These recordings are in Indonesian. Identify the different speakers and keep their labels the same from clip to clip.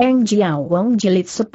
Speaker 1: Eng Jiao Wong jilid 10.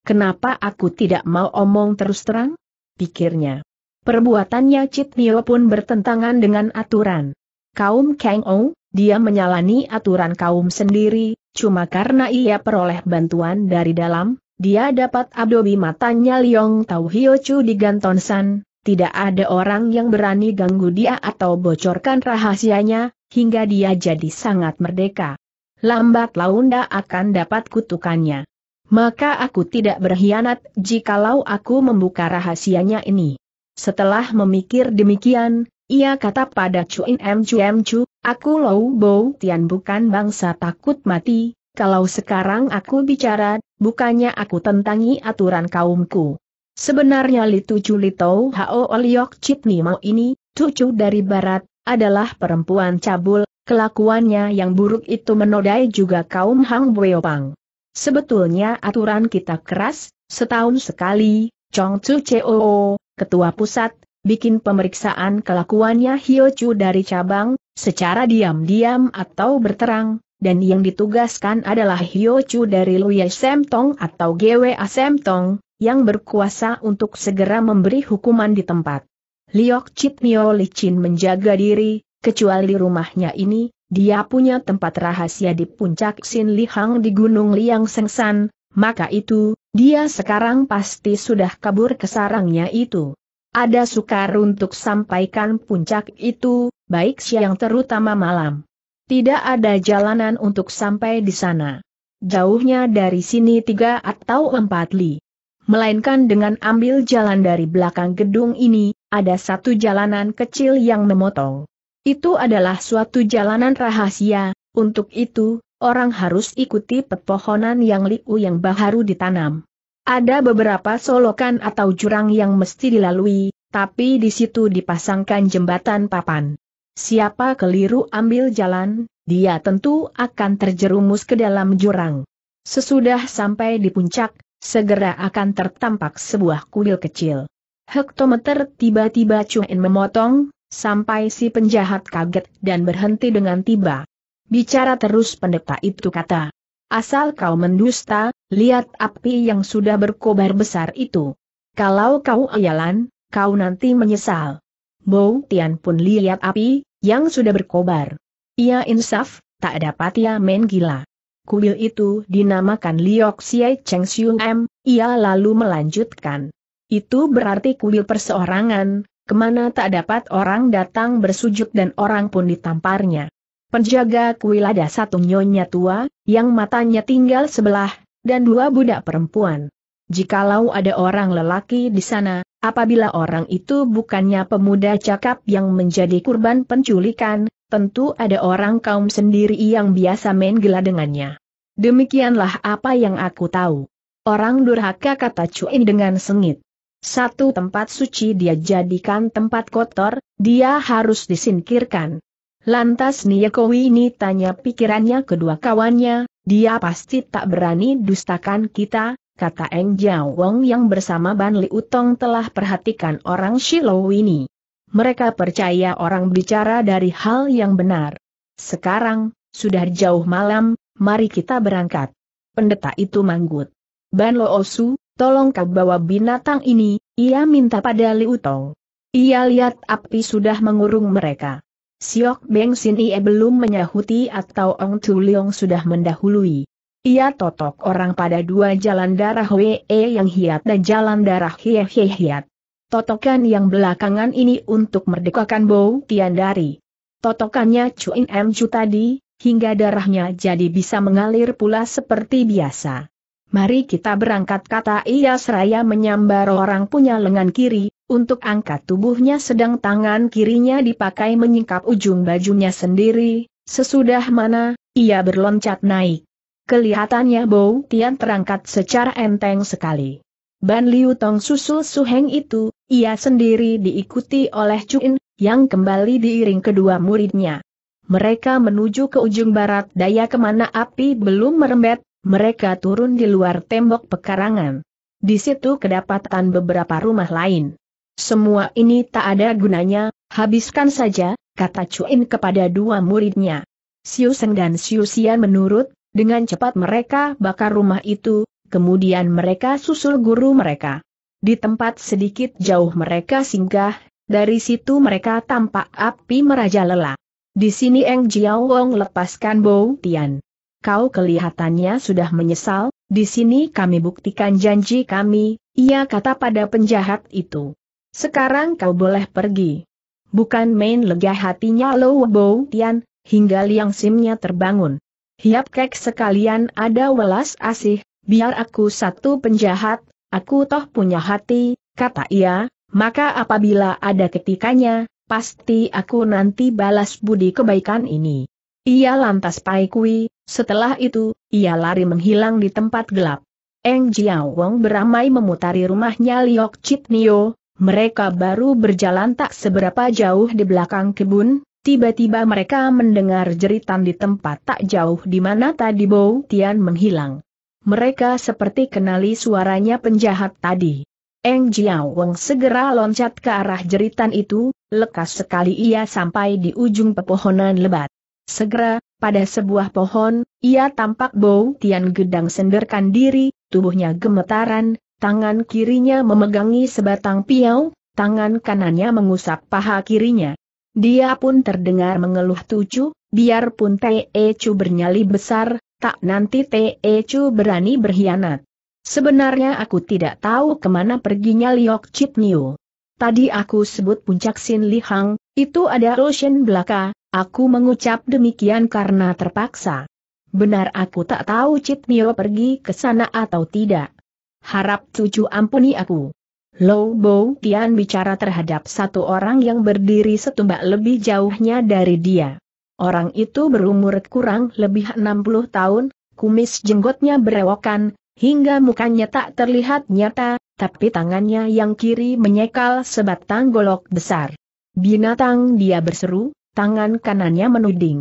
Speaker 1: Kenapa aku tidak mau omong terus terang? Pikirnya. Perbuatannya Cit Nio pun bertentangan dengan aturan. Kaum Kang Ou, dia menyalani aturan kaum sendiri, cuma karena ia peroleh bantuan dari dalam, dia dapat abdobi matanya Liong Tau Hio Chu di Gantonsan, tidak ada orang yang berani ganggu dia atau bocorkan rahasianya, hingga dia jadi sangat merdeka lambat launda akan dapat kutukannya. Maka aku tidak berkhianat jikalau aku membuka rahasianya ini. Setelah memikir demikian, ia kata pada Chuin M Chu M Chu, aku Lou Bou Tian bukan bangsa takut mati, kalau sekarang aku bicara, bukannya aku tentangi aturan kaumku. Sebenarnya Li Li Chulitou Hao Oliok ni Mau ini, cucu dari barat, adalah perempuan cabul, Kelakuannya yang buruk itu menodai juga kaum Hang Weopang. Sebetulnya aturan kita keras, setahun sekali, Chong Chu Cheo, Ketua Pusat, bikin pemeriksaan kelakuannya Hio Chu dari cabang, secara diam-diam atau berterang, dan yang ditugaskan adalah Hio Chu dari Luya Semtong atau GWA Semtong, yang berkuasa untuk segera memberi hukuman di tempat. Liok Chit Mio Licin menjaga diri, Kecuali rumahnya ini, dia punya tempat rahasia di puncak Sin Hang di Gunung Liang Sengsan, maka itu, dia sekarang pasti sudah kabur ke sarangnya itu. Ada sukar untuk sampaikan puncak itu, baik siang terutama malam. Tidak ada jalanan untuk sampai di sana. Jauhnya dari sini tiga atau empat li. Melainkan dengan ambil jalan dari belakang gedung ini, ada satu jalanan kecil yang memotong. Itu adalah suatu jalanan rahasia, untuk itu, orang harus ikuti pepohonan yang liu yang baharu ditanam. Ada beberapa solokan atau jurang yang mesti dilalui, tapi di situ dipasangkan jembatan papan. Siapa keliru ambil jalan, dia tentu akan terjerumus ke dalam jurang. Sesudah sampai di puncak, segera akan tertampak sebuah kuil kecil. Hektometer tiba-tiba Chuen memotong, Sampai si penjahat kaget dan berhenti dengan tiba. Bicara terus pendeta itu kata. Asal kau mendusta, lihat api yang sudah berkobar besar itu. Kalau kau ayalan, kau nanti menyesal. Bou Tian pun lihat api, yang sudah berkobar. Ia insaf, tak dapat ia main gila. Kuil itu dinamakan Liok Siai Cheng Siung M, ia lalu melanjutkan. Itu berarti kuil perseorangan, Kemana tak dapat orang datang bersujud dan orang pun ditamparnya. Penjaga kuil ada satu nyonya tua, yang matanya tinggal sebelah, dan dua budak perempuan. Jikalau ada orang lelaki di sana, apabila orang itu bukannya pemuda cakap yang menjadi kurban penculikan, tentu ada orang kaum sendiri yang biasa main gila dengannya. Demikianlah apa yang aku tahu. Orang durhaka kata Cui dengan sengit. Satu tempat suci dia jadikan tempat kotor, dia harus disingkirkan. Lantas Niyakowi ini tanya pikirannya kedua kawannya, dia pasti tak berani dustakan kita, kata Eng Jiao Wong yang bersama Ban Li Utong telah perhatikan orang Shiloh ini. Mereka percaya orang bicara dari hal yang benar. Sekarang, sudah jauh malam, mari kita berangkat. Pendeta itu manggut. Ban Lo Osu, tolong kau bawa binatang ini, ia minta pada Liu Tong. Ia lihat api sudah mengurung mereka. Siok Beng Sin Ie belum menyahuti atau Ong Tu Leong sudah mendahului. Ia totok orang pada dua jalan darah Wee yang hiat dan jalan darah Hie Hie hiat. Totokan yang belakangan ini untuk merdekakan bau Tian dari totokannya Chuin M Chu tadi, hingga darahnya jadi bisa mengalir pula seperti biasa. Mari kita berangkat kata ia seraya menyambar orang punya lengan kiri, untuk angkat tubuhnya sedang tangan kirinya dipakai menyingkap ujung bajunya sendiri, sesudah mana, ia berloncat naik. Kelihatannya Bau Tian terangkat secara enteng sekali. Ban Liu Tong susul Suheng itu, ia sendiri diikuti oleh In, yang kembali diiring kedua muridnya. Mereka menuju ke ujung barat daya kemana api belum merembet, mereka turun di luar tembok pekarangan. Di situ kedapatan beberapa rumah lain. Semua ini tak ada gunanya, habiskan saja, kata Cuin kepada dua muridnya. Seng dan Siusian menurut, dengan cepat mereka bakar rumah itu, kemudian mereka susul guru mereka. Di tempat sedikit jauh mereka singgah, dari situ mereka tampak api merajalela. Di sini Eng Jiao Wong lepaskan Bou Tian kau kelihatannya sudah menyesal, di sini kami buktikan janji kami, ia kata pada penjahat itu. Sekarang kau boleh pergi. Bukan main lega hatinya Lo Bow Tian, hingga liang simnya terbangun. Hiap kek sekalian ada welas asih, biar aku satu penjahat, aku toh punya hati, kata ia, maka apabila ada ketikanya, pasti aku nanti balas budi kebaikan ini. Ia lantas paikui, setelah itu, ia lari menghilang di tempat gelap. Eng Jiao Wong beramai memutari rumahnya Liok Chit Nio, mereka baru berjalan tak seberapa jauh di belakang kebun, tiba-tiba mereka mendengar jeritan di tempat tak jauh di mana tadi Bou Tian menghilang. Mereka seperti kenali suaranya penjahat tadi. Eng Jiao Wong segera loncat ke arah jeritan itu, lekas sekali ia sampai di ujung pepohonan lebat. Segera, pada sebuah pohon, ia tampak Bou Tian gedang senderkan diri, tubuhnya gemetaran, tangan kirinya memegangi sebatang piau, tangan kanannya mengusap paha kirinya. Dia pun terdengar mengeluh tujuh, biarpun Te Chu bernyali besar, tak nanti Te Chu berani berkhianat. Sebenarnya aku tidak tahu kemana perginya Liok Chit Niu. Tadi aku sebut puncak Sin Lihang, itu ada Roshen belaka, Aku mengucap demikian karena terpaksa. Benar aku tak tahu Mio pergi ke sana atau tidak. Harap cucu ampuni aku. Low Bow Tian bicara terhadap satu orang yang berdiri setumbak lebih jauhnya dari dia. Orang itu berumur kurang lebih 60 tahun, kumis jenggotnya berewokan, hingga mukanya tak terlihat nyata, tapi tangannya yang kiri menyekal sebatang golok besar. Binatang dia berseru, Tangan kanannya menuding.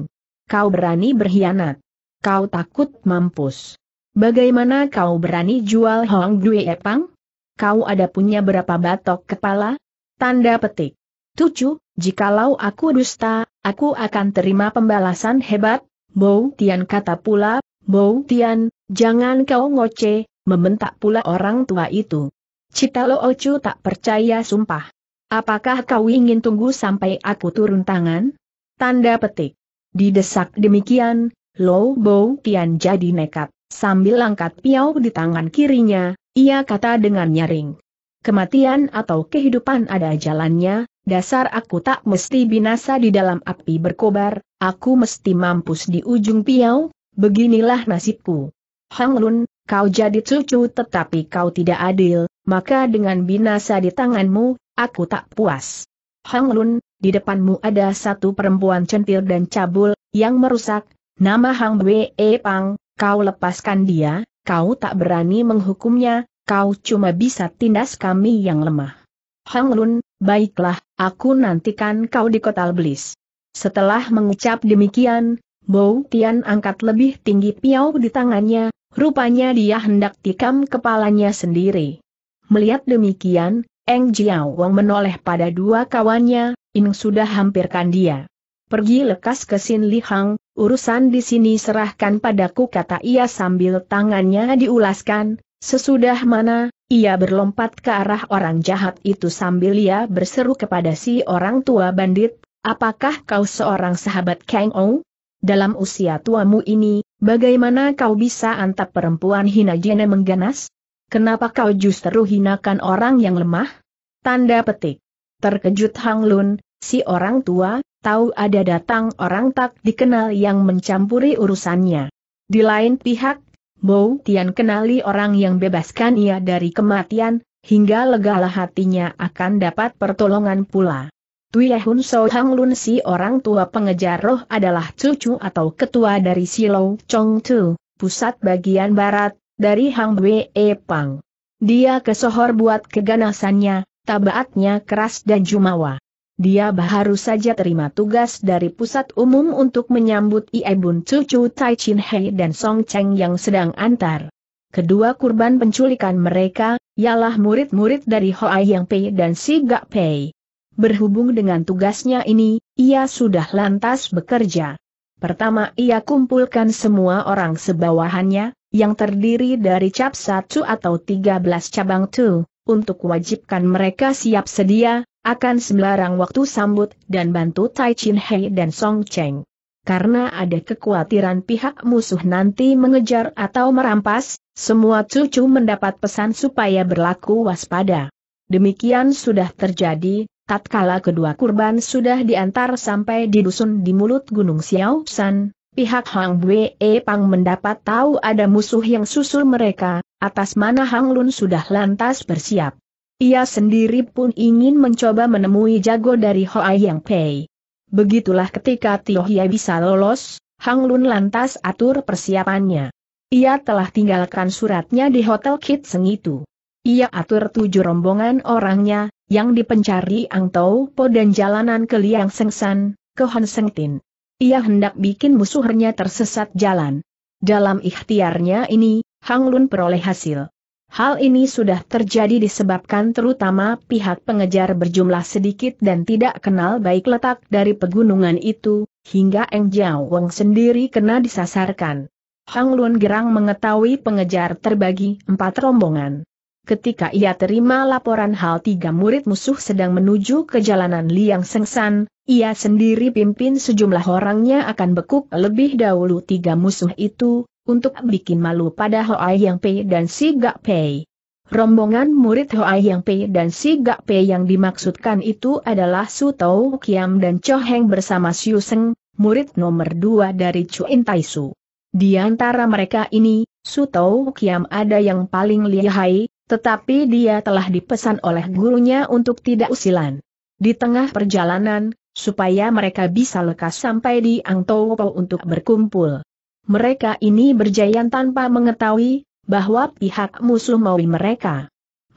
Speaker 1: Kau berani berkhianat. Kau takut mampus. Bagaimana kau berani jual Hong Due Epang? Kau ada punya berapa batok kepala? Tanda petik. Tujuh, jikalau aku dusta, aku akan terima pembalasan hebat, Bou Tian kata pula, Bou Tian, jangan kau ngoceh, membentak pula orang tua itu. Cita Lo Ocu tak percaya sumpah. Apakah kau ingin tunggu sampai aku turun tangan? Tanda petik. Didesak demikian, Low Bow Tian jadi nekat, sambil angkat piau di tangan kirinya, ia kata dengan nyaring. Kematian atau kehidupan ada jalannya, dasar aku tak mesti binasa di dalam api berkobar, aku mesti mampus di ujung piau, beginilah nasibku. Hang Lun, kau jadi cucu tetapi kau tidak adil, maka dengan binasa di tanganmu, aku tak puas. Hang Lun, di depanmu ada satu perempuan centil dan cabul, yang merusak, nama Hang Wei e Pang, kau lepaskan dia, kau tak berani menghukumnya, kau cuma bisa tindas kami yang lemah. Hang Lun, baiklah, aku nantikan kau di kota Blis. Setelah mengucap demikian, Bou Tian angkat lebih tinggi piau di tangannya, rupanya dia hendak tikam kepalanya sendiri. Melihat demikian, Eng Jiao Wang menoleh pada dua kawannya, Ing sudah hampirkan dia. Pergi lekas ke Sin Li Hang, urusan di sini serahkan padaku kata ia sambil tangannya diulaskan, sesudah mana, ia berlompat ke arah orang jahat itu sambil ia berseru kepada si orang tua bandit, apakah kau seorang sahabat Kang Ou? Dalam usia tuamu ini, bagaimana kau bisa antap perempuan hina jene mengganas? Kenapa kau justru hinakan orang yang lemah? Tanda petik. Terkejut Hang Lun, si orang tua, tahu ada datang orang tak dikenal yang mencampuri urusannya. Di lain pihak, Bo Tian kenali orang yang bebaskan ia dari kematian, hingga legalah hatinya akan dapat pertolongan pula. Tui Hun So Hang Lun si orang tua pengejar roh adalah cucu atau ketua dari Silo Chong Tu, pusat bagian barat, dari Hang Wee Pang. Dia kesohor buat keganasannya, tabaatnya keras dan jumawa. Dia baru saja terima tugas dari pusat umum untuk menyambut Iebun Cucu Tai Chin Hei dan Song Cheng yang sedang antar. Kedua kurban penculikan mereka, ialah murid-murid dari Hoa Yang Pei dan Si Gak Pei. Berhubung dengan tugasnya ini, ia sudah lantas bekerja. Pertama ia kumpulkan semua orang sebawahannya, yang terdiri dari cap satu atau tiga belas cabang tu, untuk wajibkan mereka siap sedia, akan sembarang waktu sambut dan bantu Tai Chin Hei dan Song Cheng. Karena ada kekhawatiran pihak musuh nanti mengejar atau merampas, semua cucu mendapat pesan supaya berlaku waspada. Demikian sudah terjadi, tatkala kedua kurban sudah diantar sampai di dusun di mulut Gunung San, pihak Hang Wei Pang mendapat tahu ada musuh yang susul mereka, atas mana Hang Lun sudah lantas bersiap. Ia sendiri pun ingin mencoba menemui jago dari Hoa Yang Pei. Begitulah ketika Tio Hia bisa lolos, Hang Lun lantas atur persiapannya. Ia telah tinggalkan suratnya di Hotel Kit Seng itu. Ia atur tujuh rombongan orangnya, yang dipencari Ang Tau Po dan jalanan ke Liang Seng San, ke Hon Seng Tin. Ia hendak bikin musuhnya tersesat jalan. Dalam ikhtiarnya ini, Hang Lun peroleh hasil. Hal ini sudah terjadi disebabkan terutama pihak pengejar berjumlah sedikit dan tidak kenal baik letak dari pegunungan itu, hingga Eng Jiao Wang sendiri kena disasarkan. Hang Lun Gerang mengetahui pengejar terbagi empat rombongan ketika ia terima laporan hal tiga murid musuh sedang menuju ke jalanan Liang Sengsan, ia sendiri pimpin sejumlah orangnya akan bekuk lebih dahulu tiga musuh itu, untuk bikin malu pada Hoai Yang Pei dan Si Gak Pei. Rombongan murid Hoai Yang Pei dan Si Gak Pei yang dimaksudkan itu adalah Su Tau Kiam dan Cho Heng bersama Siu Seng, murid nomor dua dari In Tai Su. Di antara mereka ini, Su Tau Kiam ada yang paling lihai, tetapi dia telah dipesan oleh gurunya untuk tidak usilan. Di tengah perjalanan, supaya mereka bisa lekas sampai di Angtowo untuk berkumpul. Mereka ini berjayan tanpa mengetahui bahwa pihak musuh maui mereka.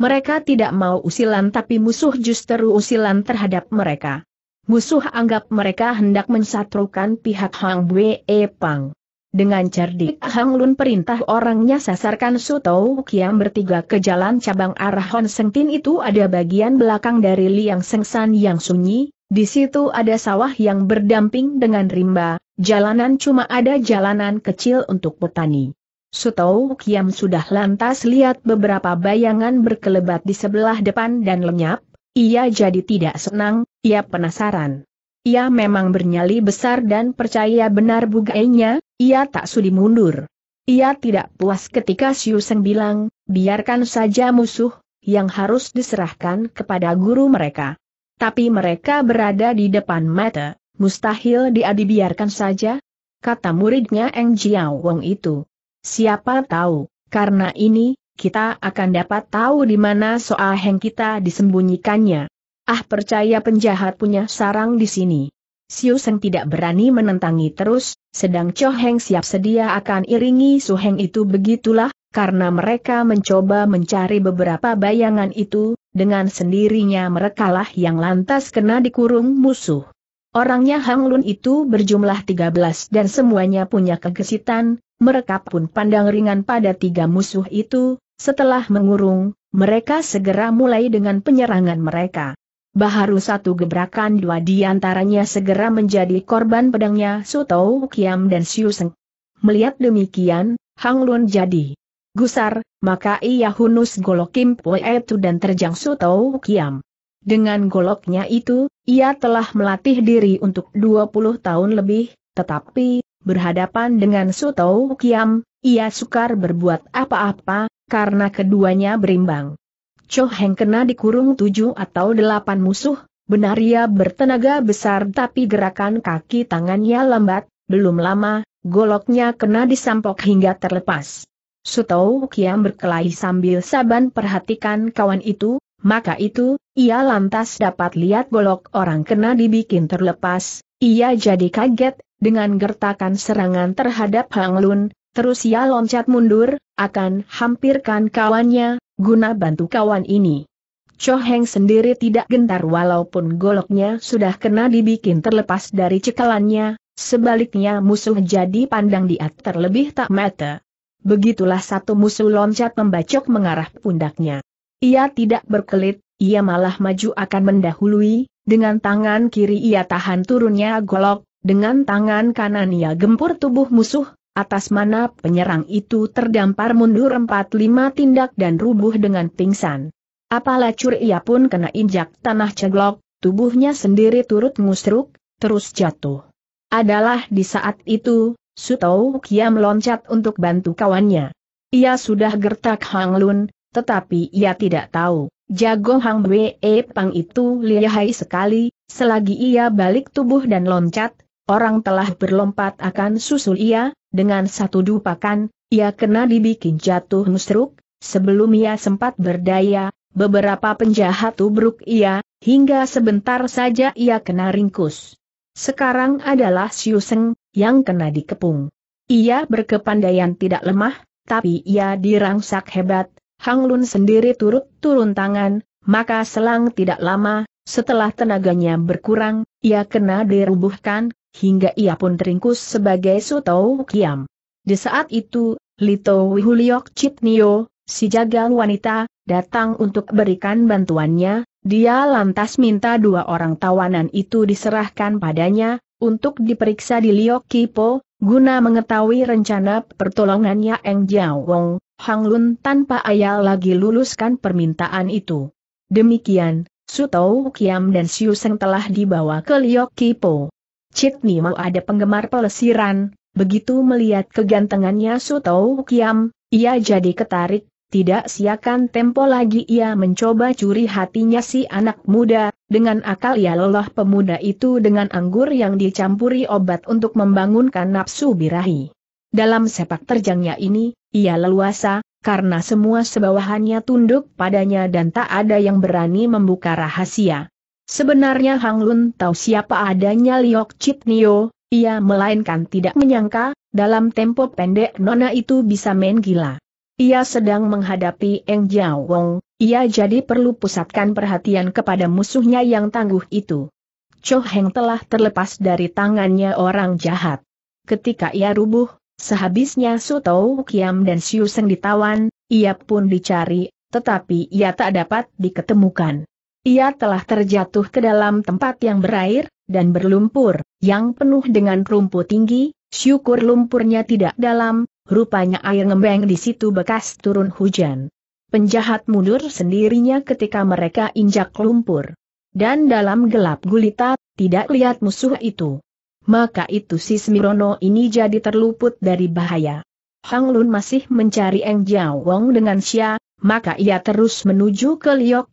Speaker 1: Mereka tidak mau usilan tapi musuh justru usilan terhadap mereka. Musuh anggap mereka hendak mensatrukan pihak Hang Bue Pang. Dengan cerdik Hang Lun perintah orangnya sasarkan Sutou Kiam bertiga ke jalan cabang arah Hon Seng Tin itu ada bagian belakang dari Liang Seng San yang sunyi, di situ ada sawah yang berdamping dengan rimba, jalanan cuma ada jalanan kecil untuk petani. Sutou Kiam sudah lantas lihat beberapa bayangan berkelebat di sebelah depan dan lenyap, ia jadi tidak senang, ia penasaran. Ia memang bernyali besar dan percaya benar bugainya, ia tak sudi mundur. Ia tidak puas ketika Siu Seng bilang, biarkan saja musuh, yang harus diserahkan kepada guru mereka. Tapi mereka berada di depan mata, mustahil dia dibiarkan saja, kata muridnya Eng Jiao Wong itu. Siapa tahu, karena ini, kita akan dapat tahu di mana soal Heng kita disembunyikannya. Ah percaya penjahat punya sarang di sini. Siu Seng tidak berani menentangi terus, sedang Cho Heng siap sedia akan iringi Su Heng itu begitulah, karena mereka mencoba mencari beberapa bayangan itu, dengan sendirinya merekalah yang lantas kena dikurung musuh. Orangnya Hang Lun itu berjumlah 13 dan semuanya punya kegesitan, mereka pun pandang ringan pada tiga musuh itu, setelah mengurung, mereka segera mulai dengan penyerangan mereka. Baharu satu gebrakan dua di antaranya segera menjadi korban pedangnya Sutou Kiam dan Siu Seng. Melihat demikian, Hang Lun jadi gusar, maka ia hunus golok Kim itu dan terjang Sutou Kiam. Dengan goloknya itu, ia telah melatih diri untuk 20 tahun lebih, tetapi, berhadapan dengan Sutou Kiam, ia sukar berbuat apa-apa, karena keduanya berimbang. Cho Heng kena dikurung tujuh atau delapan musuh, benar ia bertenaga besar tapi gerakan kaki tangannya lambat, belum lama, goloknya kena disampok hingga terlepas. Sutou Kiam berkelahi sambil saban perhatikan kawan itu, maka itu, ia lantas dapat lihat golok orang kena dibikin terlepas, ia jadi kaget, dengan gertakan serangan terhadap Hang Lun, terus ia loncat mundur, akan hampirkan kawannya, guna bantu kawan ini. Cho sendiri tidak gentar walaupun goloknya sudah kena dibikin terlepas dari cekalannya, sebaliknya musuh jadi pandang dia terlebih tak mata. Begitulah satu musuh loncat membacok mengarah pundaknya. Ia tidak berkelit, ia malah maju akan mendahului, dengan tangan kiri ia tahan turunnya golok, dengan tangan kanan ia gempur tubuh musuh, atas mana penyerang itu terdampar mundur empat lima tindak dan rubuh dengan pingsan. Apalah curi ia pun kena injak tanah ceglok, tubuhnya sendiri turut ngusruk, terus jatuh. Adalah di saat itu, Sutou Kia meloncat untuk bantu kawannya. Ia sudah gertak Hang Lun, tetapi ia tidak tahu, jago Hang Wei e Pang itu lihai sekali, selagi ia balik tubuh dan loncat, orang telah berlompat akan susul ia, dengan satu dupakan, ia kena dibikin jatuh nusruk, sebelum ia sempat berdaya, beberapa penjahat tubruk ia, hingga sebentar saja ia kena ringkus. Sekarang adalah Siuseng yang kena dikepung. Ia berkepandaian tidak lemah, tapi ia dirangsak hebat, Hang Lun sendiri turut turun tangan, maka selang tidak lama, setelah tenaganya berkurang, ia kena dirubuhkan, hingga ia pun teringkus sebagai Sutou Kiam. Di saat itu, Lito Wihuliok Citnio, si jagal wanita, datang untuk berikan bantuannya, dia lantas minta dua orang tawanan itu diserahkan padanya, untuk diperiksa di Liok Kipo, guna mengetahui rencana pertolongannya Eng Jiao Wong, Hang Lun tanpa ayal lagi luluskan permintaan itu. Demikian, Sutou Kiam dan Siu Seng telah dibawa ke Liok Kipo. Cik Nimo ada penggemar pelesiran, begitu melihat kegantengannya Sutou Kiam, ia jadi ketarik, tidak siakan tempo lagi ia mencoba curi hatinya si anak muda, dengan akal ia lelah pemuda itu dengan anggur yang dicampuri obat untuk membangunkan nafsu birahi. Dalam sepak terjangnya ini, ia leluasa, karena semua sebawahannya tunduk padanya dan tak ada yang berani membuka rahasia. Sebenarnya Hang Lun tahu siapa adanya Liok Chit Nio, ia melainkan tidak menyangka, dalam tempo pendek Nona itu bisa main gila. Ia sedang menghadapi Eng Jiao Wong, ia jadi perlu pusatkan perhatian kepada musuhnya yang tangguh itu. Cho Heng telah terlepas dari tangannya orang jahat. Ketika ia rubuh, sehabisnya Su Tau Kiam dan Siu Seng ditawan, ia pun dicari, tetapi ia tak dapat diketemukan. Ia telah terjatuh ke dalam tempat yang berair, dan berlumpur, yang penuh dengan rumput tinggi, syukur lumpurnya tidak dalam, rupanya air ngembeng di situ bekas turun hujan. Penjahat mundur sendirinya ketika mereka injak lumpur. Dan dalam gelap gulita, tidak lihat musuh itu. Maka itu si Smirono ini jadi terluput dari bahaya. Hang Lun masih mencari Eng Jiao Wong dengan Xia, maka ia terus menuju ke Liok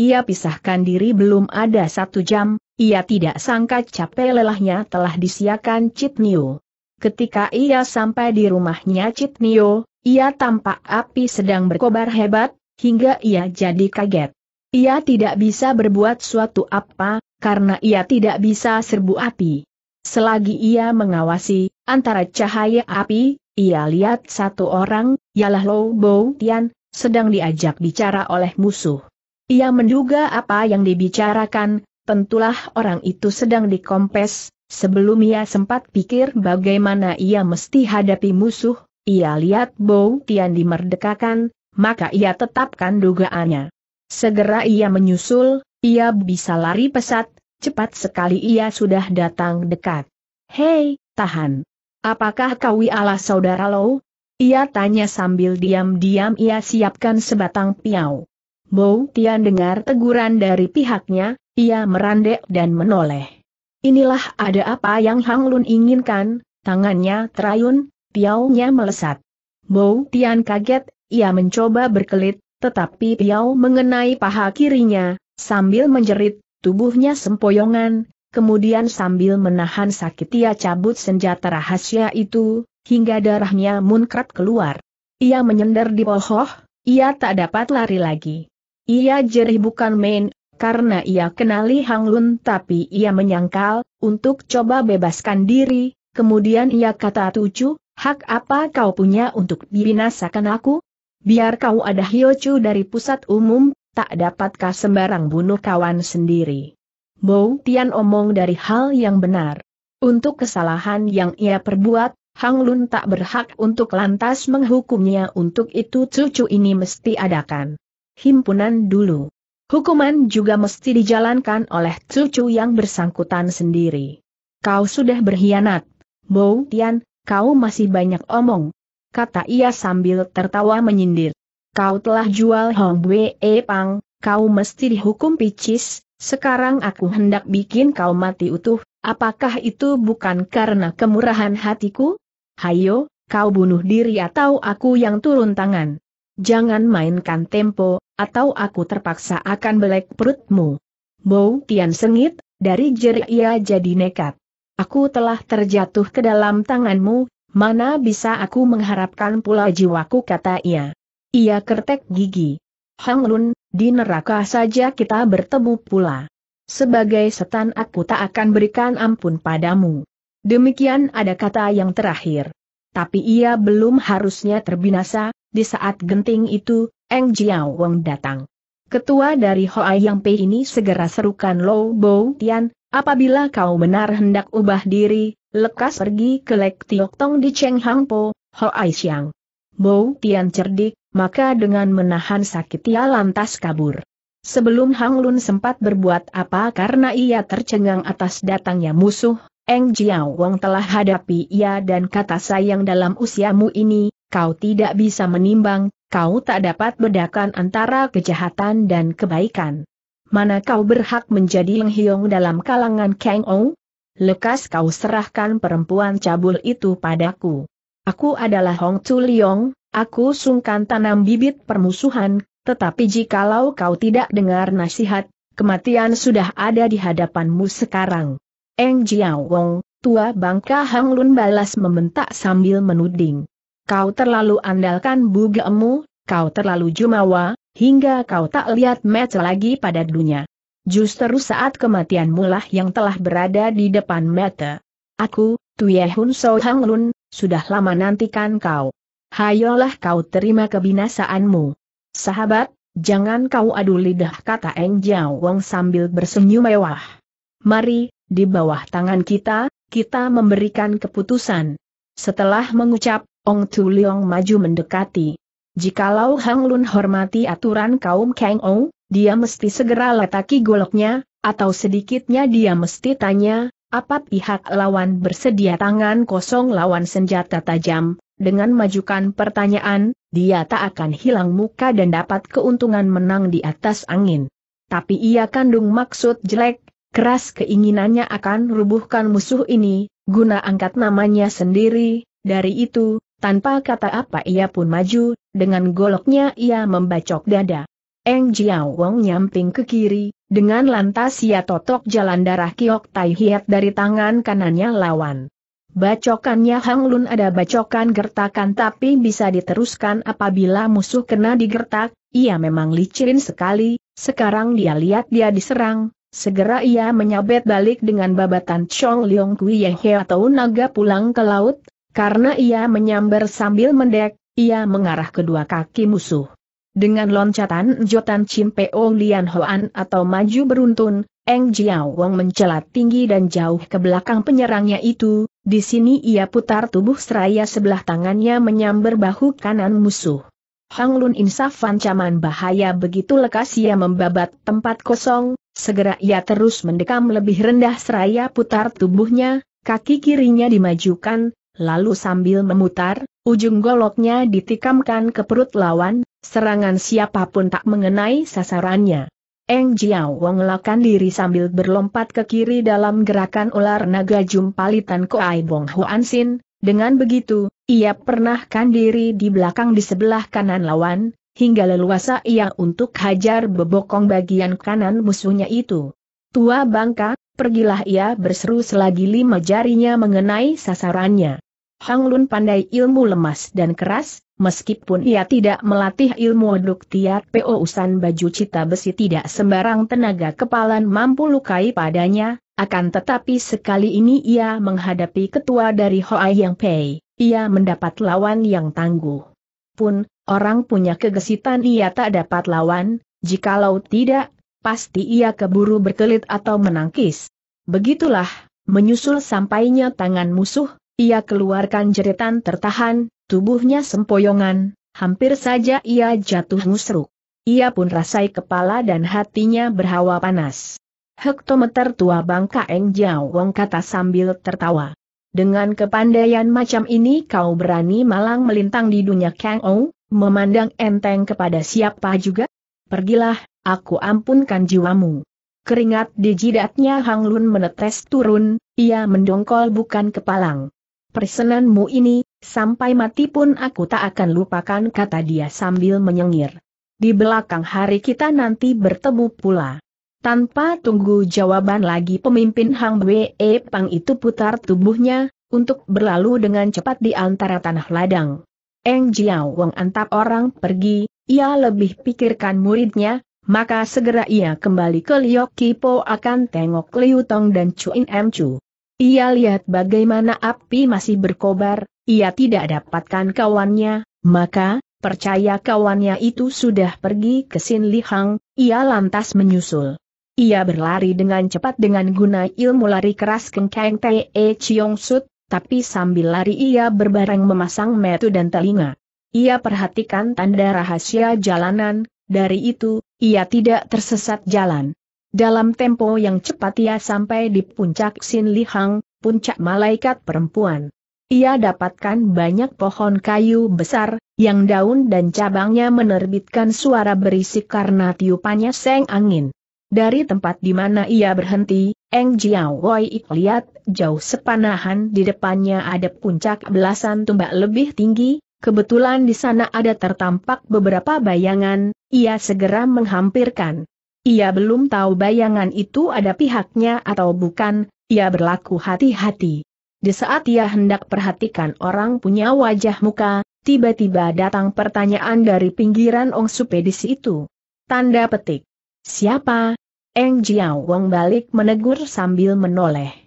Speaker 1: ia pisahkan diri belum ada satu jam, ia tidak sangka capek lelahnya telah disiakan Citnio. Ketika ia sampai di rumahnya Citnio, ia tampak api sedang berkobar hebat, hingga ia jadi kaget. Ia tidak bisa berbuat suatu apa, karena ia tidak bisa serbu api. Selagi ia mengawasi, antara cahaya api, ia lihat satu orang, ialah Lou Bo Tian, sedang diajak bicara oleh musuh. Ia menduga apa yang dibicarakan, tentulah orang itu sedang dikompes, sebelum ia sempat pikir bagaimana ia mesti hadapi musuh, ia lihat bow Tian dimerdekakan, maka ia tetapkan dugaannya. Segera ia menyusul, ia bisa lari pesat, cepat sekali ia sudah datang dekat. Hei, tahan. Apakah kau ialah saudara lo? Ia tanya sambil diam-diam ia siapkan sebatang piau. Bou Tian dengar teguran dari pihaknya, ia merandek dan menoleh. Inilah ada apa yang Hang Lun inginkan, tangannya terayun, piaunya melesat. Bou Tian kaget, ia mencoba berkelit, tetapi piau mengenai paha kirinya, sambil menjerit, tubuhnya sempoyongan, kemudian sambil menahan sakit ia cabut senjata rahasia itu, hingga darahnya munkrat keluar. Ia menyender di pohoh, ia tak dapat lari lagi. Ia jerih bukan main, karena ia kenali Hang Lun tapi ia menyangkal, untuk coba bebaskan diri, kemudian ia kata tujuh, hak apa kau punya untuk binasakan aku? Biar kau ada Chu dari pusat umum, tak dapatkah sembarang bunuh kawan sendiri? Bou Tian omong dari hal yang benar. Untuk kesalahan yang ia perbuat, Hang Lun tak berhak untuk lantas menghukumnya untuk itu cucu ini mesti adakan himpunan dulu. Hukuman juga mesti dijalankan oleh cucu yang bersangkutan sendiri. Kau sudah berkhianat, Bo Tian, kau masih banyak omong. Kata ia sambil tertawa menyindir. Kau telah jual Hong Wei Pang, kau mesti dihukum picis, sekarang aku hendak bikin kau mati utuh, apakah itu bukan karena kemurahan hatiku? Hayo, kau bunuh diri atau aku yang turun tangan jangan mainkan tempo, atau aku terpaksa akan belek perutmu. Bau Tian sengit, dari jerik ia jadi nekat. Aku telah terjatuh ke dalam tanganmu, mana bisa aku mengharapkan pula jiwaku kata ia. Ia kertek gigi. Hang Lun, di neraka saja kita bertemu pula. Sebagai setan aku tak akan berikan ampun padamu. Demikian ada kata yang terakhir. Tapi ia belum harusnya terbinasa, di saat genting itu, Eng Jiao Wong datang. Ketua dari Hoa Yang Pei ini segera serukan Lo Bo Tian, apabila kau benar hendak ubah diri, lekas pergi ke Lek Tiok Tong di Cheng Hang Po, Hoa Xiang. Bo Tian cerdik, maka dengan menahan sakit ia lantas kabur. Sebelum Hang Lun sempat berbuat apa karena ia tercengang atas datangnya musuh, Eng Jiao Wong telah hadapi ia dan kata sayang dalam usiamu ini, kau tidak bisa menimbang, kau tak dapat bedakan antara kejahatan dan kebaikan. Mana kau berhak menjadi Leng Hiong dalam kalangan Kang ong? Lekas kau serahkan perempuan cabul itu padaku. Aku adalah Hong Chu Liong, aku sungkan tanam bibit permusuhan, tetapi jikalau kau tidak dengar nasihat, kematian sudah ada di hadapanmu sekarang. Eng Jiao Wong, tua bangka Hang Lun balas membentak sambil menuding kau terlalu andalkan bugemu, kau terlalu jumawa, hingga kau tak lihat match lagi pada dunia. Justru saat kematian mulah yang telah berada di depan mata. Aku, Tuyehun So Hang Lun, sudah lama nantikan kau. Hayolah kau terima kebinasaanmu. Sahabat, jangan kau adu lidah kata Eng Jiao Wong sambil bersenyum mewah. Mari, di bawah tangan kita, kita memberikan keputusan. Setelah mengucap, Ong Tu Leong maju mendekati. Jikalau Hang Lun hormati aturan kaum Kang o, dia mesti segera letaki goloknya, atau sedikitnya dia mesti tanya, apa pihak lawan bersedia tangan kosong lawan senjata tajam, dengan majukan pertanyaan, dia tak akan hilang muka dan dapat keuntungan menang di atas angin. Tapi ia kandung maksud jelek, keras keinginannya akan rubuhkan musuh ini, guna angkat namanya sendiri, dari itu, tanpa kata apa ia pun maju, dengan goloknya ia membacok dada. Eng Jiao Wong nyamping ke kiri, dengan lantas ia totok jalan darah Kiok Tai Hiat dari tangan kanannya lawan. Bacokannya Hang Lun ada bacokan gertakan tapi bisa diteruskan apabila musuh kena digertak, ia memang licin sekali, sekarang dia lihat dia diserang, Segera ia menyabet balik dengan babatan Chong Leong Kui Yehe atau naga pulang ke laut, karena ia menyambar sambil mendek, ia mengarah kedua kaki musuh. Dengan loncatan jotan Peo Lian Hoan atau maju beruntun, Eng Jiao Wong mencelat tinggi dan jauh ke belakang penyerangnya itu, di sini ia putar tubuh seraya sebelah tangannya menyambar bahu kanan musuh. Hang Lun insaf ancaman bahaya begitu lekas ia membabat tempat kosong, segera ia terus mendekam lebih rendah seraya putar tubuhnya, kaki kirinya dimajukan, Lalu sambil memutar, ujung goloknya ditikamkan ke perut lawan, serangan siapapun tak mengenai sasarannya. Eng Jiao mengelakkan diri sambil berlompat ke kiri dalam gerakan ular naga jumpalitan Koai Bong Huan Sin, dengan begitu, ia pernahkan diri di belakang di sebelah kanan lawan, hingga leluasa ia untuk hajar bebokong bagian kanan musuhnya itu. Tua bangka, Pergilah ia berseru selagi lima jarinya mengenai sasarannya. Hang Lun pandai ilmu lemas dan keras, meskipun ia tidak melatih ilmu oduk tiat usan baju cita besi tidak sembarang tenaga kepalan mampu lukai padanya, akan tetapi sekali ini ia menghadapi ketua dari Hoai Yang Pei, ia mendapat lawan yang tangguh. Pun, orang punya kegesitan ia tak dapat lawan, jikalau tidak, pasti ia keburu berkelit atau menangkis. Begitulah, menyusul sampainya tangan musuh, ia keluarkan jeritan tertahan, tubuhnya sempoyongan, hampir saja ia jatuh musruk. Ia pun rasai kepala dan hatinya berhawa panas. Hektometer tua bangka Eng Jiao Wong kata sambil tertawa. Dengan kepandaian macam ini kau berani malang melintang di dunia Kang Ou, memandang enteng kepada siapa juga? Pergilah, aku ampunkan jiwamu. Keringat di jidatnya Hang Lun menetes turun, ia mendongkol bukan kepalang. Persenanmu ini, sampai mati pun aku tak akan lupakan kata dia sambil menyengir. Di belakang hari kita nanti bertemu pula. Tanpa tunggu jawaban lagi pemimpin Hang Wee Pang itu putar tubuhnya, untuk berlalu dengan cepat di antara tanah ladang. Eng Jiao Wang antap orang pergi, ia lebih pikirkan muridnya, maka segera ia kembali ke Liok Kipo akan tengok Liu Tong dan Chuin Em Chu. Ia lihat bagaimana api masih berkobar, ia tidak dapatkan kawannya, maka, percaya kawannya itu sudah pergi ke Sin Lihang, ia lantas menyusul. Ia berlari dengan cepat dengan guna ilmu lari keras Kengkeng Te Chiong Sut, tapi sambil lari ia berbareng memasang metu dan telinga. Ia perhatikan tanda rahasia jalanan, dari itu, ia tidak tersesat jalan. Dalam tempo yang cepat ia sampai di puncak Sin Lihang, puncak malaikat perempuan. Ia dapatkan banyak pohon kayu besar, yang daun dan cabangnya menerbitkan suara berisik karena tiupannya seng angin. Dari tempat di mana ia berhenti, Eng Jiao Woi lihat jauh sepanahan di depannya ada puncak belasan tumbak lebih tinggi, Kebetulan di sana ada tertampak beberapa bayangan, ia segera menghampirkan. Ia belum tahu bayangan itu ada pihaknya atau bukan, ia berlaku hati-hati. Di saat ia hendak perhatikan orang punya wajah muka, tiba-tiba datang pertanyaan dari pinggiran Ong Supedisi itu. Tanda petik. Siapa? Eng Jiao Wong balik menegur sambil menoleh.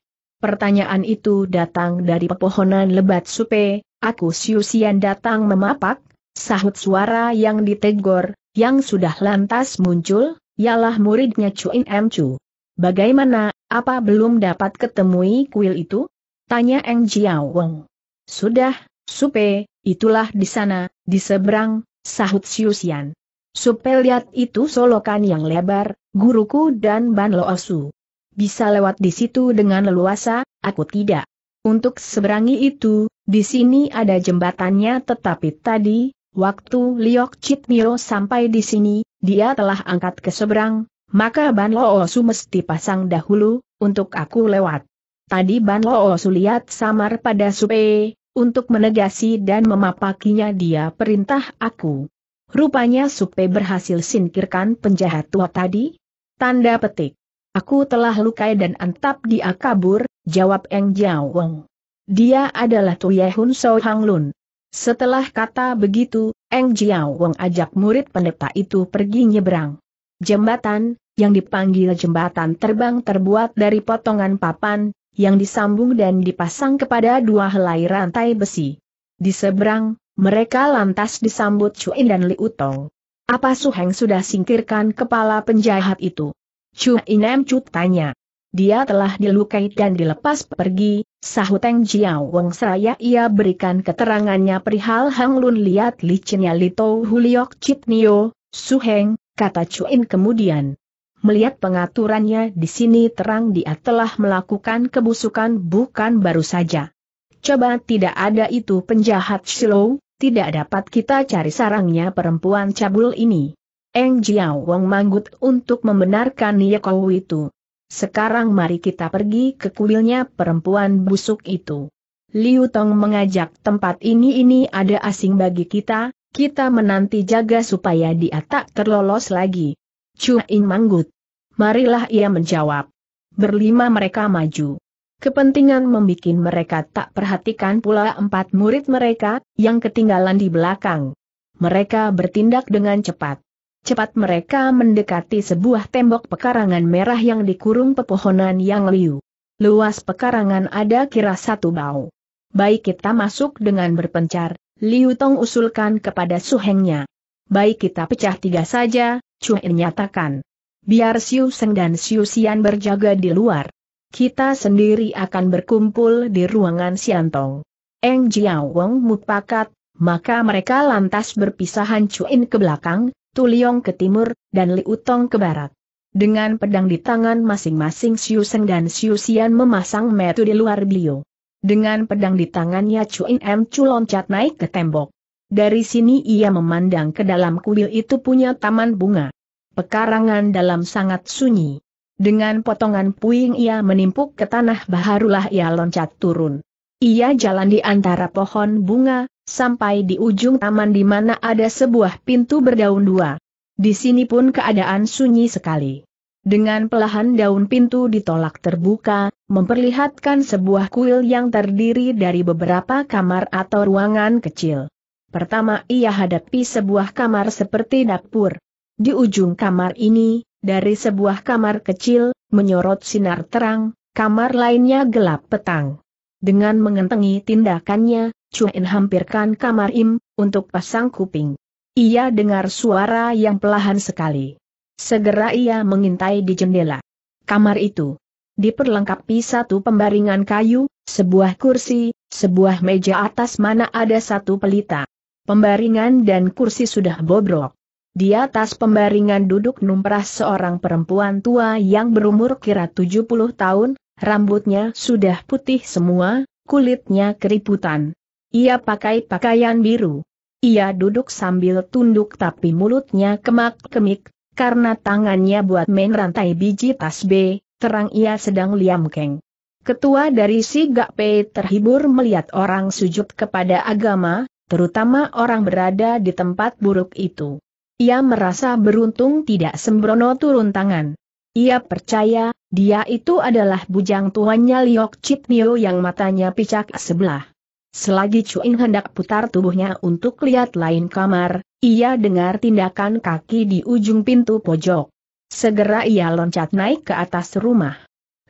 Speaker 1: Pertanyaan itu datang dari pepohonan lebat supe, aku siusian datang memapak, sahut suara yang ditegor, yang sudah lantas muncul, ialah muridnya Cuin M. Chu. Bagaimana, apa belum dapat ketemui kuil itu? Tanya Eng Jiao Wong. Sudah, Supe, itulah di sana, di seberang, sahut Siusian. Supe lihat itu solokan yang lebar, guruku dan Ban Loosu. Bisa lewat di situ dengan leluasa, aku tidak. Untuk seberangi itu, di sini ada jembatannya tetapi tadi, waktu Liok Chit Mio sampai di sini, dia telah angkat ke seberang, maka Ban Loosu mesti pasang dahulu, untuk aku lewat. Tadi Ban Loosu lihat samar pada Supe, untuk menegasi dan memapakinya dia perintah aku. Rupanya Supe berhasil singkirkan penjahat tua tadi? Tanda petik. Aku telah lukai dan antap dia kabur, jawab Eng Jiao Wong. Dia adalah Tuyehun Hun So Hang Lun. Setelah kata begitu, Eng Jiao Wong ajak murid pendeta itu pergi nyebrang. Jembatan, yang dipanggil jembatan terbang terbuat dari potongan papan, yang disambung dan dipasang kepada dua helai rantai besi. Di seberang, mereka lantas disambut Chuin dan Liu Tong. Apa Heng sudah singkirkan kepala penjahat itu? Chu Inem Chu tanya. Dia telah dilukai dan dilepas pergi, sahut Teng Jiao Weng seraya ia berikan keterangannya perihal Hang Lun lihat licinnya Lito Huliok Su Heng. kata Chu In kemudian. Melihat pengaturannya di sini terang dia telah melakukan kebusukan bukan baru saja. Coba tidak ada itu penjahat Shilou. tidak dapat kita cari sarangnya perempuan cabul ini. Eng Jiao Wang manggut untuk membenarkan kau itu. Sekarang mari kita pergi ke kuilnya perempuan busuk itu. Liu Tong mengajak tempat ini ini ada asing bagi kita, kita menanti jaga supaya dia tak terlolos lagi. In manggut. Marilah ia menjawab. Berlima mereka maju. Kepentingan membuat mereka tak perhatikan pula empat murid mereka, yang ketinggalan di belakang. Mereka bertindak dengan cepat. Cepat mereka mendekati sebuah tembok pekarangan merah yang dikurung pepohonan yang liu. Luas pekarangan ada kira satu bau. Baik kita masuk dengan berpencar, Liu Tong usulkan kepada suhengnya. Baik kita pecah tiga saja, Chun nyatakan. Biar Siu Seng dan Siu Xian berjaga di luar. Kita sendiri akan berkumpul di ruangan Siantong. Eng Jiao Wong mupakat, maka mereka lantas berpisahan Cuin ke belakang, Tuliong ke timur, dan Liutong ke barat. Dengan pedang di tangan masing-masing Siu Seng dan Siu Xian memasang metu di luar beliau. Dengan pedang di tangannya In M Chu loncat naik ke tembok. Dari sini ia memandang ke dalam kuil itu punya taman bunga. Pekarangan dalam sangat sunyi. Dengan potongan puing ia menimpuk ke tanah baharulah ia loncat turun. Ia jalan di antara pohon bunga, sampai di ujung taman di mana ada sebuah pintu berdaun dua. Di sini pun keadaan sunyi sekali. Dengan pelahan daun pintu ditolak terbuka, memperlihatkan sebuah kuil yang terdiri dari beberapa kamar atau ruangan kecil. Pertama ia hadapi sebuah kamar seperti dapur. Di ujung kamar ini, dari sebuah kamar kecil, menyorot sinar terang, kamar lainnya gelap petang. Dengan mengentengi tindakannya, Chuin hampirkan kamar Im, untuk pasang kuping. Ia dengar suara yang pelahan sekali. Segera ia mengintai di jendela. Kamar itu diperlengkapi satu pembaringan kayu, sebuah kursi, sebuah meja atas mana ada satu pelita. Pembaringan dan kursi sudah bobrok. Di atas pembaringan duduk numprah seorang perempuan tua yang berumur kira 70 tahun, rambutnya sudah putih semua, kulitnya keriputan. Ia pakai pakaian biru. Ia duduk sambil tunduk tapi mulutnya kemak-kemik, karena tangannya buat main rantai biji tasbih, terang ia sedang liam keng. Ketua dari si P terhibur melihat orang sujud kepada agama, terutama orang berada di tempat buruk itu. Ia merasa beruntung tidak sembrono turun tangan. Ia percaya, dia itu adalah bujang tuannya Liok Chit Nio yang matanya picak sebelah. Selagi Cuin hendak putar tubuhnya untuk lihat lain kamar, ia dengar tindakan kaki di ujung pintu pojok. Segera ia loncat naik ke atas rumah.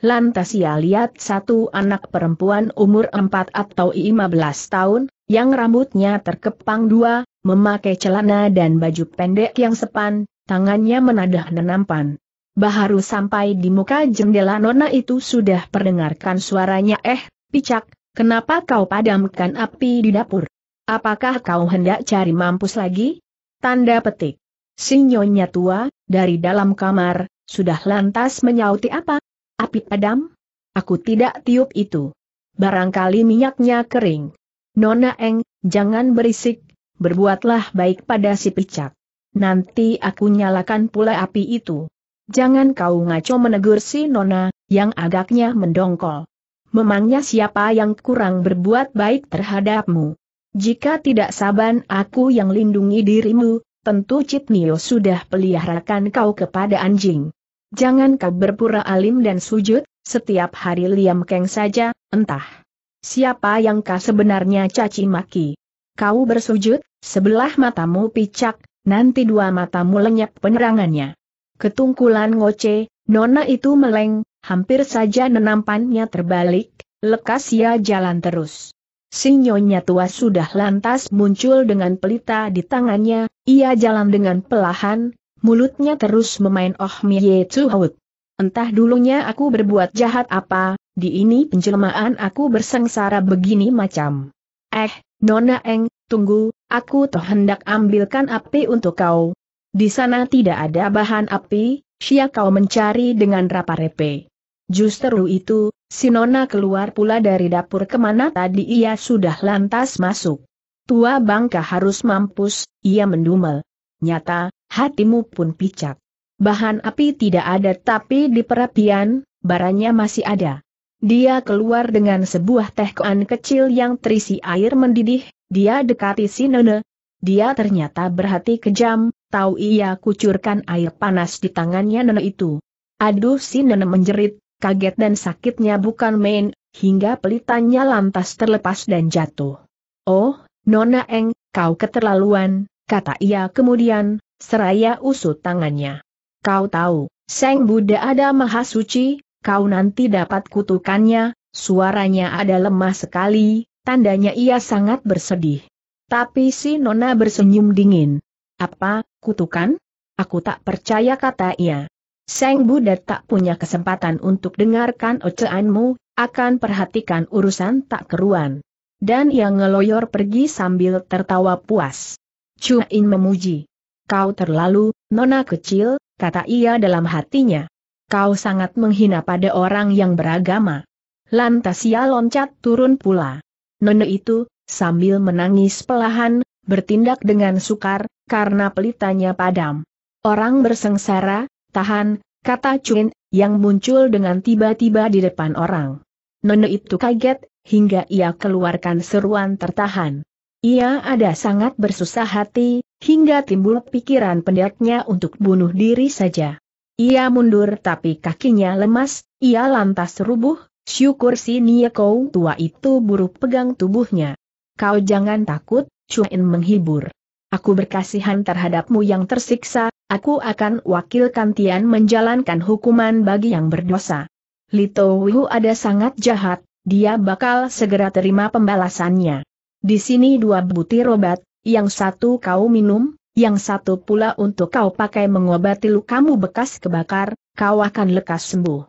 Speaker 1: Lantas ia lihat satu anak perempuan umur 4 atau 15 tahun, yang rambutnya terkepang dua, memakai celana dan baju pendek yang sepan, tangannya menadah nenampan. Baharu sampai di muka jendela Nona itu sudah perdengarkan suaranya eh, picak, kenapa kau padamkan api di dapur? Apakah kau hendak cari mampus lagi? Tanda petik. Sinyonya tua, dari dalam kamar, sudah lantas menyauti apa? Api padam? Aku tidak tiup itu. Barangkali minyaknya kering. Nona Eng, jangan berisik, berbuatlah baik pada si picak. Nanti aku nyalakan pula api itu. Jangan kau ngaco menegur si Nona, yang agaknya mendongkol. Memangnya siapa yang kurang berbuat baik terhadapmu? Jika tidak saban aku yang lindungi dirimu, tentu Citnio sudah peliharakan kau kepada anjing. Jangan kau berpura alim dan sujud, setiap hari liam keng saja, entah. Siapa yang kau sebenarnya caci maki? Kau bersujud, sebelah matamu picak, nanti dua matamu lenyap penerangannya. Ketungkulan ngoce, nona itu meleng, hampir saja nenampannya terbalik, lekas ia jalan terus. Sinyonya tua sudah lantas muncul dengan pelita di tangannya, ia jalan dengan pelahan, mulutnya terus memain Oh Miye Tsuhout. Entah dulunya aku berbuat jahat apa, di ini penjelmaan aku bersengsara begini macam. Eh, Nona Eng, tunggu, aku toh hendak ambilkan api untuk kau, di sana tidak ada bahan api, Sia kau mencari dengan rapa-repe? Justru itu, si Nona keluar pula dari dapur kemana tadi ia sudah lantas masuk. Tua bangka harus mampus, ia mendumel. Nyata, hatimu pun picak. Bahan api tidak ada tapi di perapian, barangnya masih ada. Dia keluar dengan sebuah koan kecil yang terisi air mendidih, dia dekati si Nona. Dia ternyata berhati kejam, tahu ia kucurkan air panas di tangannya nenek itu. Aduh si nenek menjerit, kaget dan sakitnya bukan main, hingga pelitannya lantas terlepas dan jatuh. Oh, Nona Eng, kau keterlaluan, kata ia kemudian, seraya usut tangannya. Kau tahu, Seng Buddha ada maha suci, kau nanti dapat kutukannya, suaranya ada lemah sekali, tandanya ia sangat bersedih. Tapi si Nona bersenyum dingin. Apa, kutukan? Aku tak percaya kata ia. Seng Buddha tak punya kesempatan untuk dengarkan oceanmu, akan perhatikan urusan tak keruan. Dan yang ngeloyor pergi sambil tertawa puas. Cuin memuji. Kau terlalu, nona kecil, kata ia dalam hatinya. Kau sangat menghina pada orang yang beragama. Lantas ia loncat turun pula. Nona itu, sambil menangis pelahan, bertindak dengan sukar, karena pelitanya padam. Orang bersengsara, tahan, kata Chuen, yang muncul dengan tiba-tiba di depan orang. Nona itu kaget, hingga ia keluarkan seruan tertahan. Ia ada sangat bersusah hati, hingga timbul pikiran pendeknya untuk bunuh diri saja. Ia mundur tapi kakinya lemas, ia lantas rubuh, syukur si Nia kau tua itu buruk pegang tubuhnya. Kau jangan takut, Chuen menghibur aku berkasihan terhadapmu yang tersiksa, aku akan wakilkan Tian menjalankan hukuman bagi yang berdosa. Lito Wihu ada sangat jahat, dia bakal segera terima pembalasannya. Di sini dua butir obat, yang satu kau minum, yang satu pula untuk kau pakai mengobati lukamu bekas kebakar, kau akan lekas sembuh.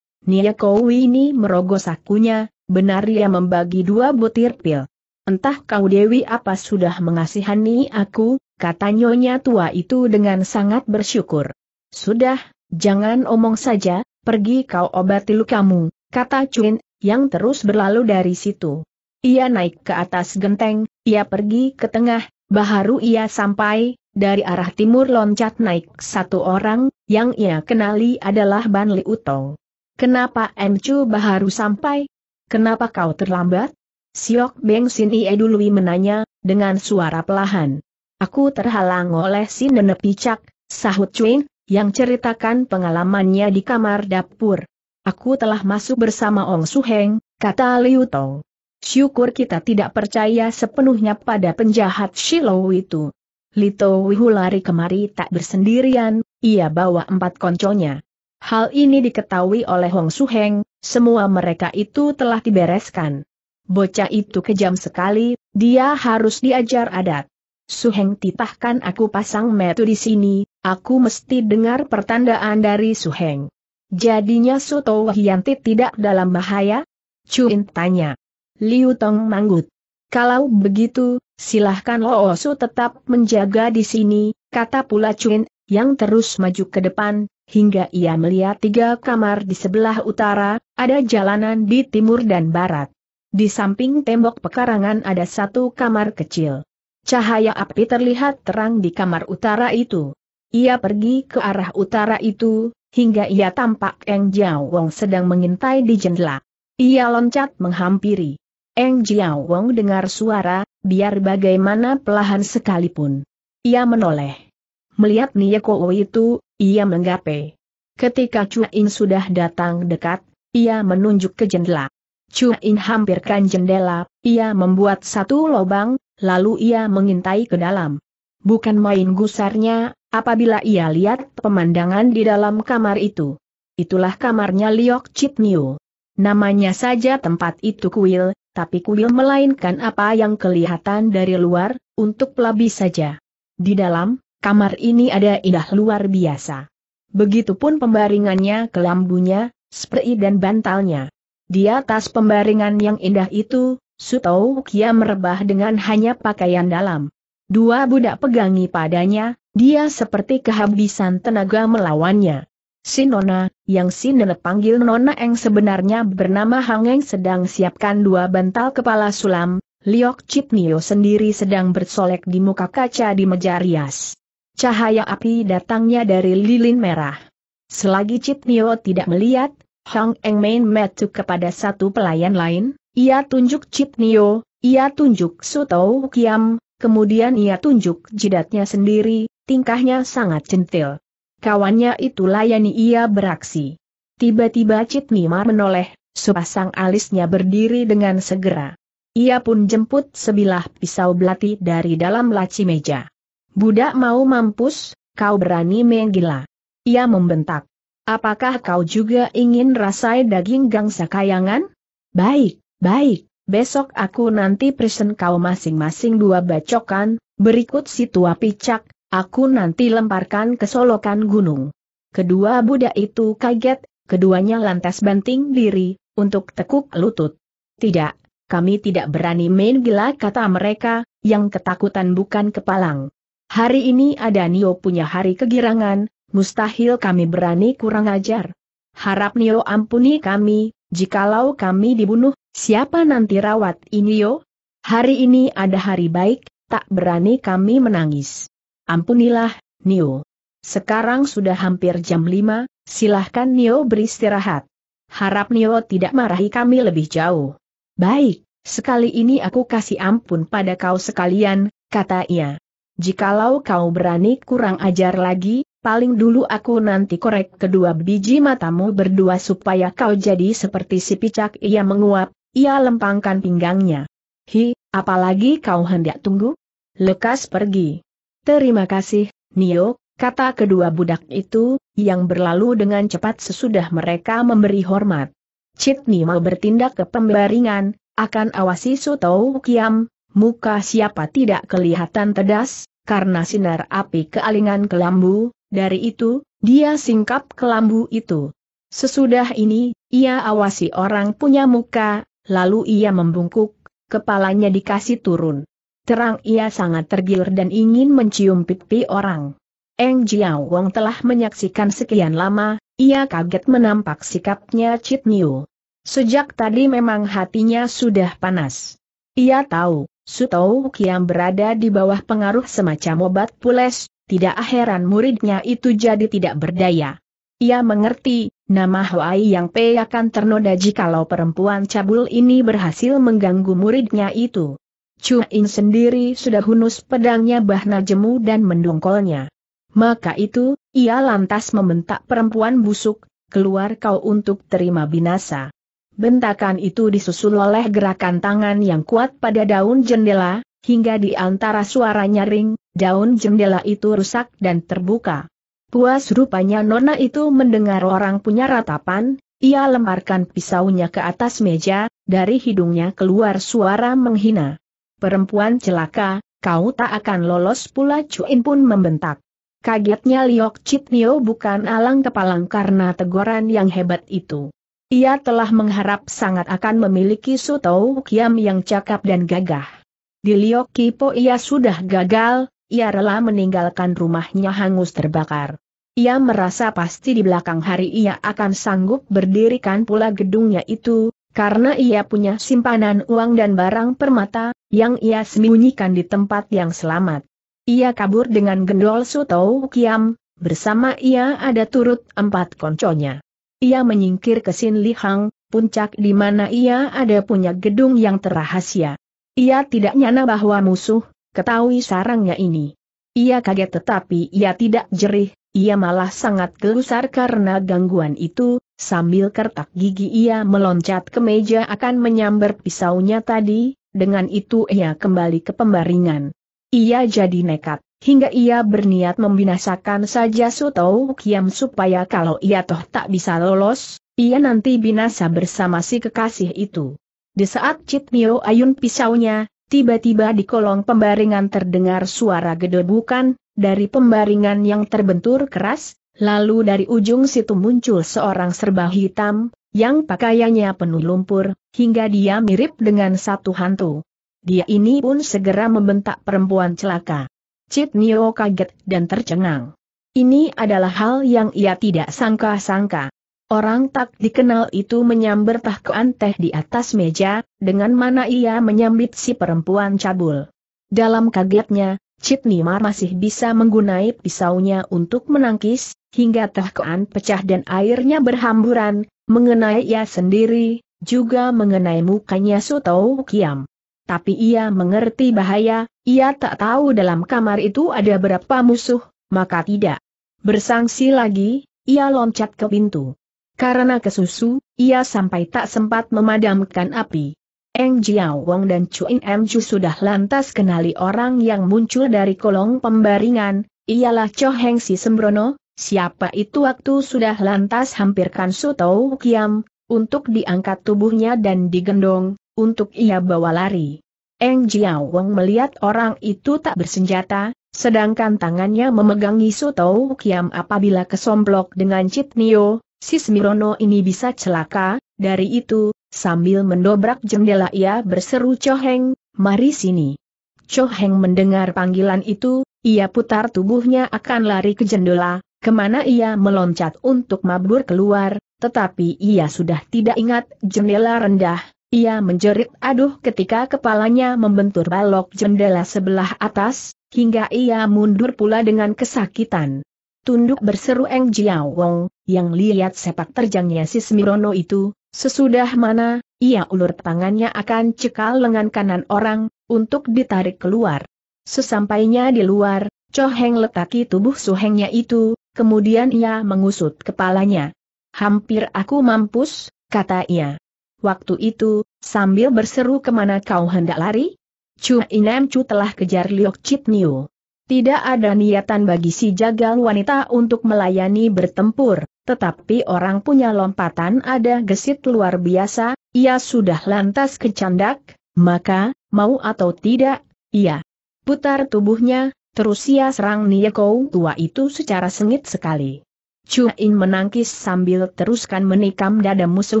Speaker 1: Nia Kowi ini merogoh sakunya, benar ia membagi dua butir pil. Entah kau Dewi apa sudah mengasihani aku, kata nyonya tua itu dengan sangat bersyukur. Sudah, jangan omong saja, pergi kau obati lukamu, kata Cuin, yang terus berlalu dari situ. Ia naik ke atas genteng, ia pergi ke tengah, baharu ia sampai, dari arah timur loncat naik satu orang, yang ia kenali adalah Ban Utong. Kenapa Encu Baharu sampai? Kenapa kau terlambat? Siok Beng Sin Ie dului menanya, dengan suara pelahan. Aku terhalang oleh si Nene Picak, sahut Cuing, yang ceritakan pengalamannya di kamar dapur. Aku telah masuk bersama Ong Suheng, kata Liu Tong. Syukur kita tidak percaya sepenuhnya pada penjahat Shiloh itu. Lito Wihu lari kemari tak bersendirian, ia bawa empat konconya. Hal ini diketahui oleh Hong Suheng, semua mereka itu telah dibereskan. Bocah itu kejam sekali, dia harus diajar adat. Suheng titahkan aku pasang metu di sini, aku mesti dengar pertandaan dari Suheng. Jadinya Suto Wahyanti tidak dalam bahaya? Cuin tanya. Liu Tong manggut. Kalau begitu, silahkan Loosu oh tetap menjaga di sini, kata pula Cuin, yang terus maju ke depan, hingga ia melihat tiga kamar di sebelah utara, ada jalanan di timur dan barat. Di samping tembok pekarangan ada satu kamar kecil. Cahaya api terlihat terang di kamar utara itu. Ia pergi ke arah utara itu, hingga ia tampak Eng Jiao Wong sedang mengintai di jendela. Ia loncat menghampiri. Eng Jiao Wong dengar suara, biar bagaimana pelahan sekalipun. Ia menoleh. Melihat Kowo itu, ia menggapai. Ketika Chu In sudah datang dekat, ia menunjuk ke jendela. Cuin hampirkan jendela, ia membuat satu lobang, lalu ia mengintai ke dalam. Bukan main gusarnya, apabila ia lihat pemandangan di dalam kamar itu. Itulah kamarnya Liok Chit Niu. Namanya saja tempat itu kuil, tapi kuil melainkan apa yang kelihatan dari luar, untuk pelabi saja. Di dalam, kamar ini ada indah luar biasa. Begitupun pembaringannya kelambunya, spray dan bantalnya. Di atas pembaringan yang indah itu, Sutou Kia merebah dengan hanya pakaian dalam. Dua budak pegangi padanya, dia seperti kehabisan tenaga melawannya. Si Nona, yang si Nenek panggil Nona Eng sebenarnya bernama Hangeng sedang siapkan dua bantal kepala sulam, Liok Nio sendiri sedang bersolek di muka kaca di meja rias. Cahaya api datangnya dari lilin merah. Selagi Nio tidak melihat, Hang Eng Main metu kepada satu pelayan lain, ia tunjuk Chip Nio, ia tunjuk Sutou Kiam, kemudian ia tunjuk jidatnya sendiri, tingkahnya sangat centil. Kawannya itu layani ia beraksi. Tiba-tiba Chip Nima menoleh, sepasang alisnya berdiri dengan segera. Ia pun jemput sebilah pisau belati dari dalam laci meja. Budak mau mampus, kau berani menggila. Ia membentak. Apakah kau juga ingin rasai daging gangsa kayangan? Baik, baik, besok aku nanti present kau masing-masing dua bacokan, berikut si tua picak, aku nanti lemparkan ke solokan gunung. Kedua budak itu kaget, keduanya lantas banting diri, untuk tekuk lutut. Tidak, kami tidak berani main gila kata mereka, yang ketakutan bukan kepalang. Hari ini ada Nio punya hari kegirangan, mustahil kami berani kurang ajar. Harap Nio ampuni kami, jikalau kami dibunuh, siapa nanti rawat Inio? Hari ini ada hari baik, tak berani kami menangis. Ampunilah, Nio. Sekarang sudah hampir jam 5, silahkan Nio beristirahat. Harap Nio tidak marahi kami lebih jauh. Baik, sekali ini aku kasih ampun pada kau sekalian, kata ia. Jikalau kau berani kurang ajar lagi, paling dulu aku nanti korek kedua biji matamu berdua supaya kau jadi seperti si picak ia menguap, ia lempangkan pinggangnya. Hi, apalagi kau hendak tunggu? Lekas pergi. Terima kasih, Nio, kata kedua budak itu, yang berlalu dengan cepat sesudah mereka memberi hormat. Cik Nio bertindak ke pembaringan, akan awasi Sutou Kiam, muka siapa tidak kelihatan tedas, karena sinar api kealingan kelambu, dari itu, dia singkap kelambu itu. Sesudah ini, ia awasi orang punya muka, lalu ia membungkuk, kepalanya dikasih turun. Terang ia sangat tergiur dan ingin mencium pipi orang. Eng Jiao Wong telah menyaksikan sekian lama, ia kaget menampak sikapnya Chit Niu. Sejak tadi memang hatinya sudah panas. Ia tahu, Sutou Kiam berada di bawah pengaruh semacam obat pules, tidak heran muridnya itu jadi tidak berdaya. Ia mengerti, nama Huai yang Pe akan ternoda jikalau perempuan cabul ini berhasil mengganggu muridnya itu. Chu In sendiri sudah hunus pedangnya Bahna Jemu dan mendongkolnya. Maka itu, ia lantas membentak perempuan busuk, keluar kau untuk terima binasa. Bentakan itu disusul oleh gerakan tangan yang kuat pada daun jendela, hingga di antara suara nyaring, daun jendela itu rusak dan terbuka. Puas rupanya Nona itu mendengar orang punya ratapan, ia lemparkan pisaunya ke atas meja, dari hidungnya keluar suara menghina. Perempuan celaka, kau tak akan lolos pula Cuin pun membentak. Kagetnya Liok Citnio bukan alang kepalang karena teguran yang hebat itu. Ia telah mengharap sangat akan memiliki Sutou Kiam yang cakap dan gagah. Di Kipo ia sudah gagal, ia rela meninggalkan rumahnya hangus terbakar. Ia merasa pasti di belakang hari ia akan sanggup berdirikan pula gedungnya itu, karena ia punya simpanan uang dan barang permata, yang ia sembunyikan di tempat yang selamat. Ia kabur dengan gendol Suto Kiam, bersama ia ada turut empat konconya. Ia menyingkir ke Sin Lihang, puncak di mana ia ada punya gedung yang terahasia. Ia tidak nyana bahwa musuh, ketahui sarangnya ini. Ia kaget tetapi ia tidak jerih, ia malah sangat gelusar karena gangguan itu, sambil kertak gigi ia meloncat ke meja akan menyambar pisaunya tadi, dengan itu ia kembali ke pembaringan. Ia jadi nekat, hingga ia berniat membinasakan saja Sutou Kiam supaya kalau ia toh tak bisa lolos, ia nanti binasa bersama si kekasih itu. Di saat Cit Mio ayun pisaunya, tiba-tiba di kolong pembaringan terdengar suara gedebukan, dari pembaringan yang terbentur keras, lalu dari ujung situ muncul seorang serba hitam, yang pakaiannya penuh lumpur, hingga dia mirip dengan satu hantu. Dia ini pun segera membentak perempuan celaka. Cit Mio kaget dan tercengang. Ini adalah hal yang ia tidak sangka-sangka. Orang tak dikenal itu menyambar tahkoan teh di atas meja, dengan mana ia menyambit si perempuan cabul. Dalam kagetnya, Cip Nimar masih bisa menggunai pisaunya untuk menangkis, hingga tahkoan pecah dan airnya berhamburan, mengenai ia sendiri, juga mengenai mukanya Sutou Kiam. Tapi ia mengerti bahaya, ia tak tahu dalam kamar itu ada berapa musuh, maka tidak. Bersangsi lagi, ia loncat ke pintu. Karena kesusu, ia sampai tak sempat memadamkan api. Eng Jiao Wong dan Chuin Em Ju sudah lantas kenali orang yang muncul dari kolong pembaringan, ialah Cho Heng Si Sembrono, siapa itu waktu sudah lantas hampirkan Tau Kiam, untuk diangkat tubuhnya dan digendong, untuk ia bawa lari. Eng Jiao Wong melihat orang itu tak bersenjata, sedangkan tangannya memegangi Tau Kiam apabila kesomplok dengan Chit Nio, si Semirono ini bisa celaka, dari itu, sambil mendobrak jendela ia berseru Coheng, mari sini. Coheng mendengar panggilan itu, ia putar tubuhnya akan lari ke jendela, kemana ia meloncat untuk mabur keluar, tetapi ia sudah tidak ingat jendela rendah, ia menjerit aduh ketika kepalanya membentur balok jendela sebelah atas, hingga ia mundur pula dengan kesakitan tunduk berseru Eng Jiao Wong, yang lihat sepak terjangnya si Smirono itu, sesudah mana, ia ulur tangannya akan cekal lengan kanan orang, untuk ditarik keluar. Sesampainya di luar, Cho Heng letaki tubuh Su Hengnya itu, kemudian ia mengusut kepalanya. Hampir aku mampus, kata ia. Waktu itu, sambil berseru kemana kau hendak lari? Chu Inem Chu telah kejar Liok Chit Niu. Tidak ada niatan bagi si jagal wanita untuk melayani bertempur, tetapi orang punya lompatan ada gesit luar biasa, ia sudah lantas kecandak, maka, mau atau tidak, ia putar tubuhnya, terus ia serang Nieko tua itu secara sengit sekali. Chuin menangkis sambil teruskan menikam dada musuh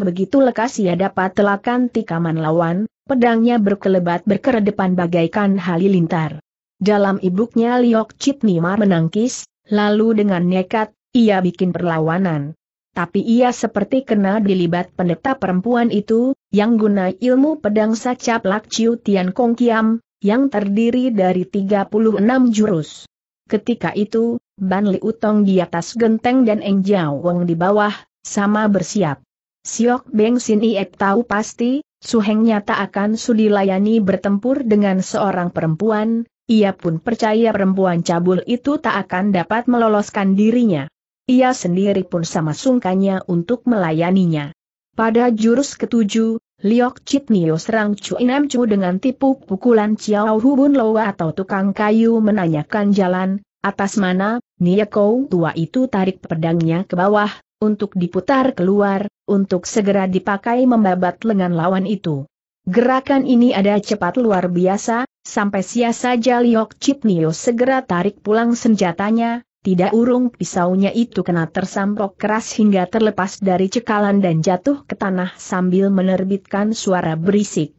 Speaker 1: begitu lekas ia dapat telakan tikaman lawan, pedangnya berkelebat berkeredepan bagaikan halilintar. Dalam ibuknya Liok Chit Nima menangkis, lalu dengan nekat, ia bikin perlawanan. Tapi ia seperti kena dilibat pendeta perempuan itu, yang guna ilmu pedang sacap Lak Chiu Tian Kong Kiam, yang terdiri dari 36 jurus. Ketika itu, Ban Li Utong di atas genteng dan Eng Jiao Wong di bawah, sama bersiap. Siok Beng Sin Iek tahu pasti, Suheng nyata akan sudi layani bertempur dengan seorang perempuan, ia pun percaya perempuan cabul itu tak akan dapat meloloskan dirinya. Ia sendiri pun sama sungkanya untuk melayaninya. Pada jurus ketujuh, Liok Chit Nio serang Cui Nam Chu dengan tipu pukulan Chiao Hubun Loa atau tukang kayu menanyakan jalan, atas mana, Kou tua itu tarik pedangnya ke bawah, untuk diputar keluar, untuk segera dipakai membabat lengan lawan itu. Gerakan ini ada cepat luar biasa, sampai sia saja Liok Chipnio segera tarik pulang senjatanya, tidak urung pisaunya itu kena tersampok keras hingga terlepas dari cekalan dan jatuh ke tanah sambil menerbitkan suara berisik.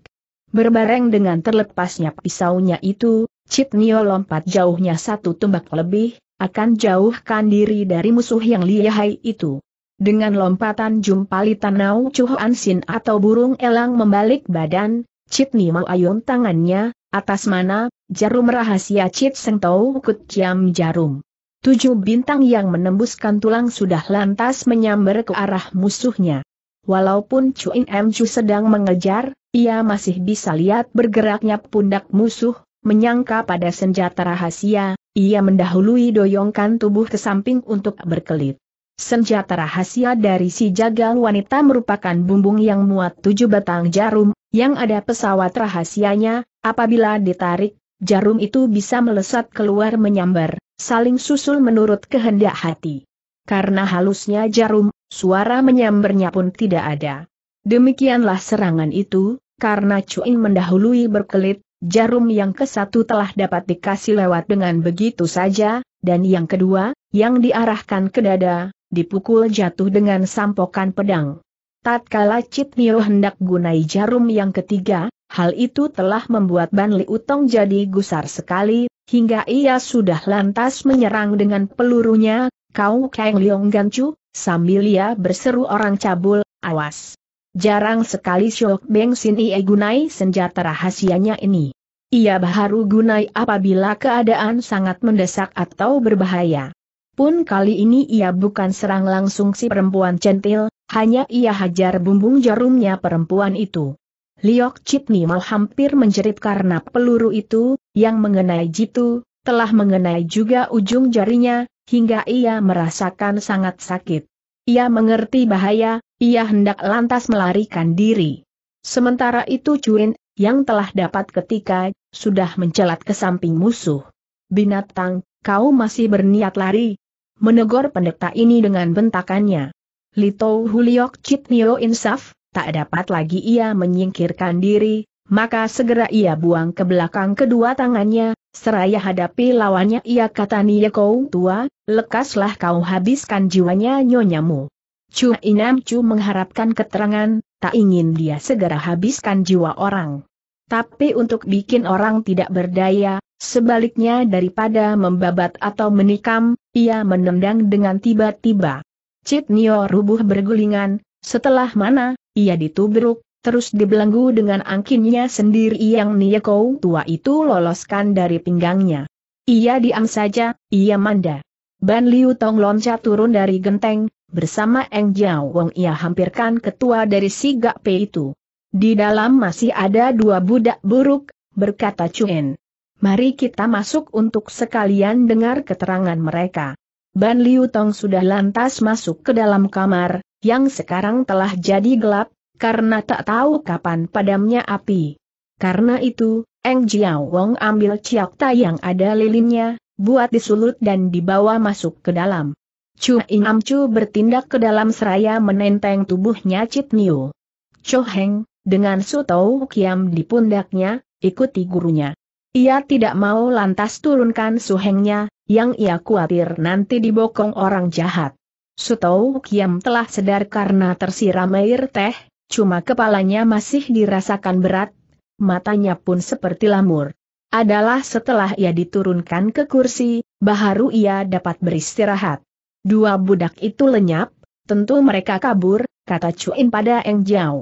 Speaker 1: Berbareng dengan terlepasnya pisaunya itu, Chipnio lompat jauhnya satu tumbak lebih, akan jauhkan diri dari musuh yang lihai itu. Dengan lompatan jumpali tanau cuhuan sin atau burung elang membalik badan, Cit Ni Mau Ayun tangannya, atas mana, jarum rahasia Cit Seng Tau Kut Kiam Jarum. Tujuh bintang yang menembuskan tulang sudah lantas menyambar ke arah musuhnya. Walaupun Chuin M. Chu sedang mengejar, ia masih bisa lihat bergeraknya pundak musuh, menyangka pada senjata rahasia, ia mendahului doyongkan tubuh ke samping untuk berkelit. Senjata rahasia dari si jagal wanita merupakan bumbung yang muat tujuh batang jarum, yang ada pesawat rahasianya, apabila ditarik, jarum itu bisa melesat keluar menyambar, saling susul menurut kehendak hati. Karena halusnya jarum, suara menyambarnya pun tidak ada. Demikianlah serangan itu, karena Cuin mendahului berkelit, jarum yang ke satu telah dapat dikasih lewat dengan begitu saja, dan yang kedua, yang diarahkan ke dada, dipukul jatuh dengan sampokan pedang. Tatkala Cit Nio hendak gunai jarum yang ketiga, hal itu telah membuat Ban Li Utong jadi gusar sekali, hingga ia sudah lantas menyerang dengan pelurunya, kau Kang Leong Gancu, sambil ia berseru orang cabul, awas. Jarang sekali Syok Beng Sin Ie gunai senjata rahasianya ini. Ia baru gunai apabila keadaan sangat mendesak atau berbahaya. Pun kali ini ia bukan serang langsung si perempuan centil, hanya ia hajar bumbung jarumnya perempuan itu. Liok Chitni mau hampir menjerit karena peluru itu, yang mengenai jitu, telah mengenai juga ujung jarinya, hingga ia merasakan sangat sakit. Ia mengerti bahaya, ia hendak lantas melarikan diri. Sementara itu Cuin, yang telah dapat ketika, sudah mencelat ke samping musuh. Binatang, kau masih berniat lari, menegur pendeta ini dengan bentakannya. Lito Huliok Nio Insaf, tak dapat lagi ia menyingkirkan diri, maka segera ia buang ke belakang kedua tangannya, seraya hadapi lawannya ia kata Kou tua, lekaslah kau habiskan jiwanya nyonyamu. Chu Inam Chu mengharapkan keterangan, tak ingin dia segera habiskan jiwa orang. Tapi untuk bikin orang tidak berdaya, Sebaliknya daripada membabat atau menikam, ia menendang dengan tiba-tiba. Cit Nio rubuh bergulingan, setelah mana, ia ditubruk, terus dibelenggu dengan angkinnya sendiri yang Nieko tua itu loloskan dari pinggangnya. Ia diam saja, ia manda. Ban Liu Tong loncat turun dari genteng, bersama Eng Jiao Wong ia hampirkan ketua dari si gak Pei itu. Di dalam masih ada dua budak buruk, berkata Chuen. Mari kita masuk untuk sekalian dengar keterangan mereka. Ban Liu Tong sudah lantas masuk ke dalam kamar, yang sekarang telah jadi gelap, karena tak tahu kapan padamnya api. Karena itu, Eng Jiao Wong ambil ciakta yang ada lilinnya, buat disulut dan dibawa masuk ke dalam. Chu Inam Chu bertindak ke dalam seraya menenteng tubuhnya Cit Niu. Cho Heng, dengan Tau Kiam di pundaknya, ikuti gurunya. Ia tidak mau lantas turunkan suhengnya, yang ia khawatir nanti dibokong orang jahat. Sutou Kiam telah sedar karena tersiram air teh, cuma kepalanya masih dirasakan berat, matanya pun seperti lamur. Adalah setelah ia diturunkan ke kursi, baru ia dapat beristirahat. Dua budak itu lenyap, tentu mereka kabur, kata Cuin pada Eng Jiao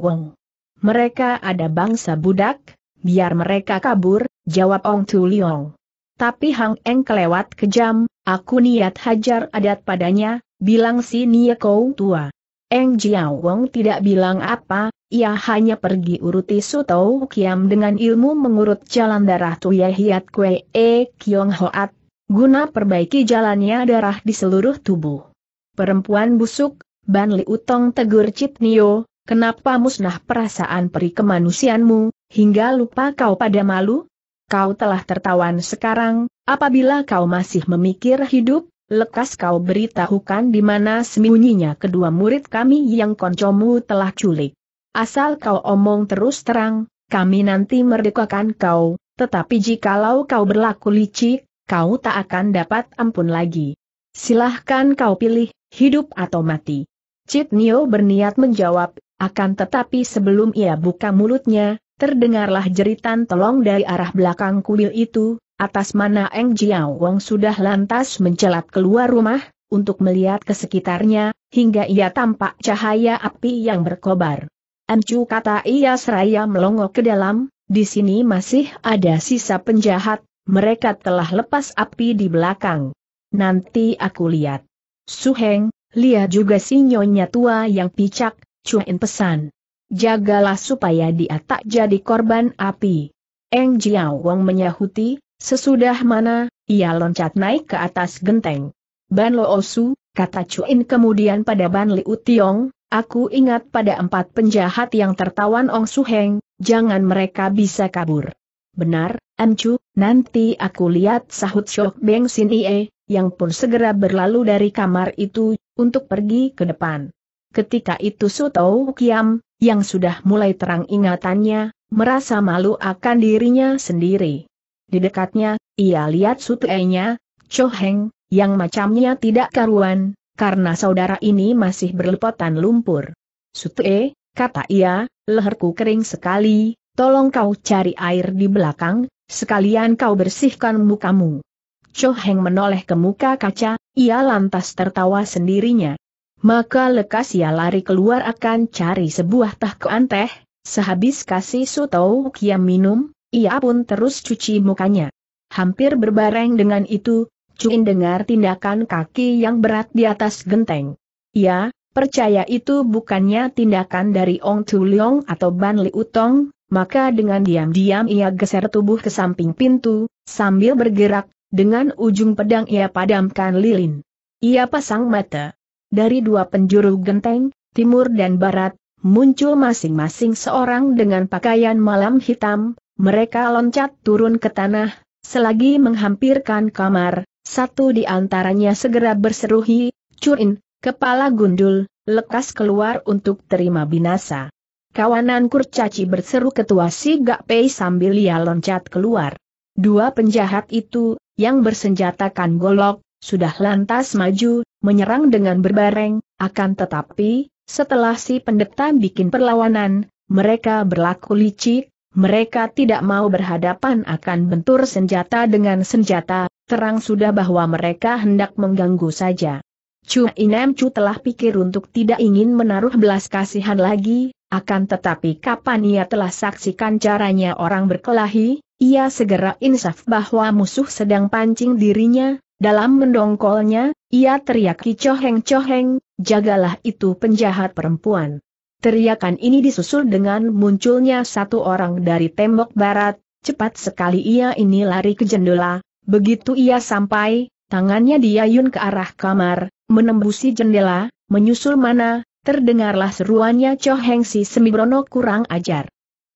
Speaker 1: Mereka ada bangsa budak, Biar mereka kabur, jawab Ong Tu Liong. Tapi Hang Eng kelewat kejam, aku niat hajar adat padanya, bilang si Nia Kou tua. Eng Jiao Wong tidak bilang apa, ia hanya pergi uruti Suto Kiam dengan ilmu mengurut jalan darah Tuye Hiat kue E Kiong Hoat, guna perbaiki jalannya darah di seluruh tubuh. Perempuan busuk, Ban Li Utong tegur Cit Nio, Kenapa musnah perasaan peri kemanusiaanmu, hingga lupa kau pada malu? Kau telah tertawan sekarang, apabila kau masih memikir hidup, lekas kau beritahukan di mana sembunyinya kedua murid kami yang koncomu telah culik. Asal kau omong terus terang, kami nanti merdekakan kau, tetapi jikalau kau berlaku licik, kau tak akan dapat ampun lagi. Silahkan kau pilih, hidup atau mati. Cit Nio berniat menjawab, akan tetapi sebelum ia buka mulutnya, terdengarlah jeritan tolong dari arah belakang kuil itu, atas mana Eng Jiao Wong sudah lantas mencelat keluar rumah, untuk melihat ke sekitarnya, hingga ia tampak cahaya api yang berkobar. Ancu kata ia seraya melongo ke dalam, di sini masih ada sisa penjahat, mereka telah lepas api di belakang. Nanti aku lihat. Suheng, lihat juga si nyonya tua yang picak, Cuin pesan. Jagalah supaya dia tak jadi korban api. Eng Jiao Wong menyahuti, sesudah mana, ia loncat naik ke atas genteng. Ban Lo Osu, kata Cuin kemudian pada Ban Liu Tiong, aku ingat pada empat penjahat yang tertawan Ong Su Heng, jangan mereka bisa kabur. Benar, em Chu, nanti aku lihat sahut Shok Beng Sin Ie, yang pun segera berlalu dari kamar itu, untuk pergi ke depan. Ketika itu Soto Kiam, yang sudah mulai terang ingatannya, merasa malu akan dirinya sendiri. Di dekatnya, ia lihat Cho Choheng, yang macamnya tidak karuan, karena saudara ini masih berlepotan lumpur. Sutue, kata ia, leherku kering sekali, tolong kau cari air di belakang, sekalian kau bersihkan mukamu. Cho Heng menoleh ke muka kaca, ia lantas tertawa sendirinya. Maka lekas ia lari keluar akan cari sebuah tahkuan teh, sehabis kasih Sutou Kiam minum, ia pun terus cuci mukanya. Hampir berbareng dengan itu, Cuin dengar tindakan kaki yang berat di atas genteng. Ya, percaya itu bukannya tindakan dari Ong Tu Leong atau Ban Li Utong, maka dengan diam-diam ia geser tubuh ke samping pintu, sambil bergerak, dengan ujung pedang ia padamkan lilin. Ia pasang mata. Dari dua penjuru genteng, timur dan barat, muncul masing-masing seorang dengan pakaian malam hitam, mereka loncat turun ke tanah, selagi menghampirkan kamar, satu di antaranya segera berseruhi, curin, kepala gundul, lekas keluar untuk terima binasa. Kawanan kurcaci berseru ketua si Pei sambil ia loncat keluar. Dua penjahat itu, yang bersenjatakan golok, sudah lantas maju, menyerang dengan berbareng, akan tetapi, setelah si pendeta bikin perlawanan, mereka berlaku licik, mereka tidak mau berhadapan akan bentur senjata dengan senjata, terang sudah bahwa mereka hendak mengganggu saja. Chu Inem Chu telah pikir untuk tidak ingin menaruh belas kasihan lagi, akan tetapi kapan ia telah saksikan caranya orang berkelahi, ia segera insaf bahwa musuh sedang pancing dirinya, dalam mendongkolnya, ia teriak kicoheng coheng jagalah itu penjahat perempuan. Teriakan ini disusul dengan munculnya satu orang dari tembok barat, cepat sekali ia ini lari ke jendela, begitu ia sampai, tangannya diayun ke arah kamar, menembusi jendela, menyusul mana, terdengarlah seruannya Cho Heng si Semibrono kurang ajar.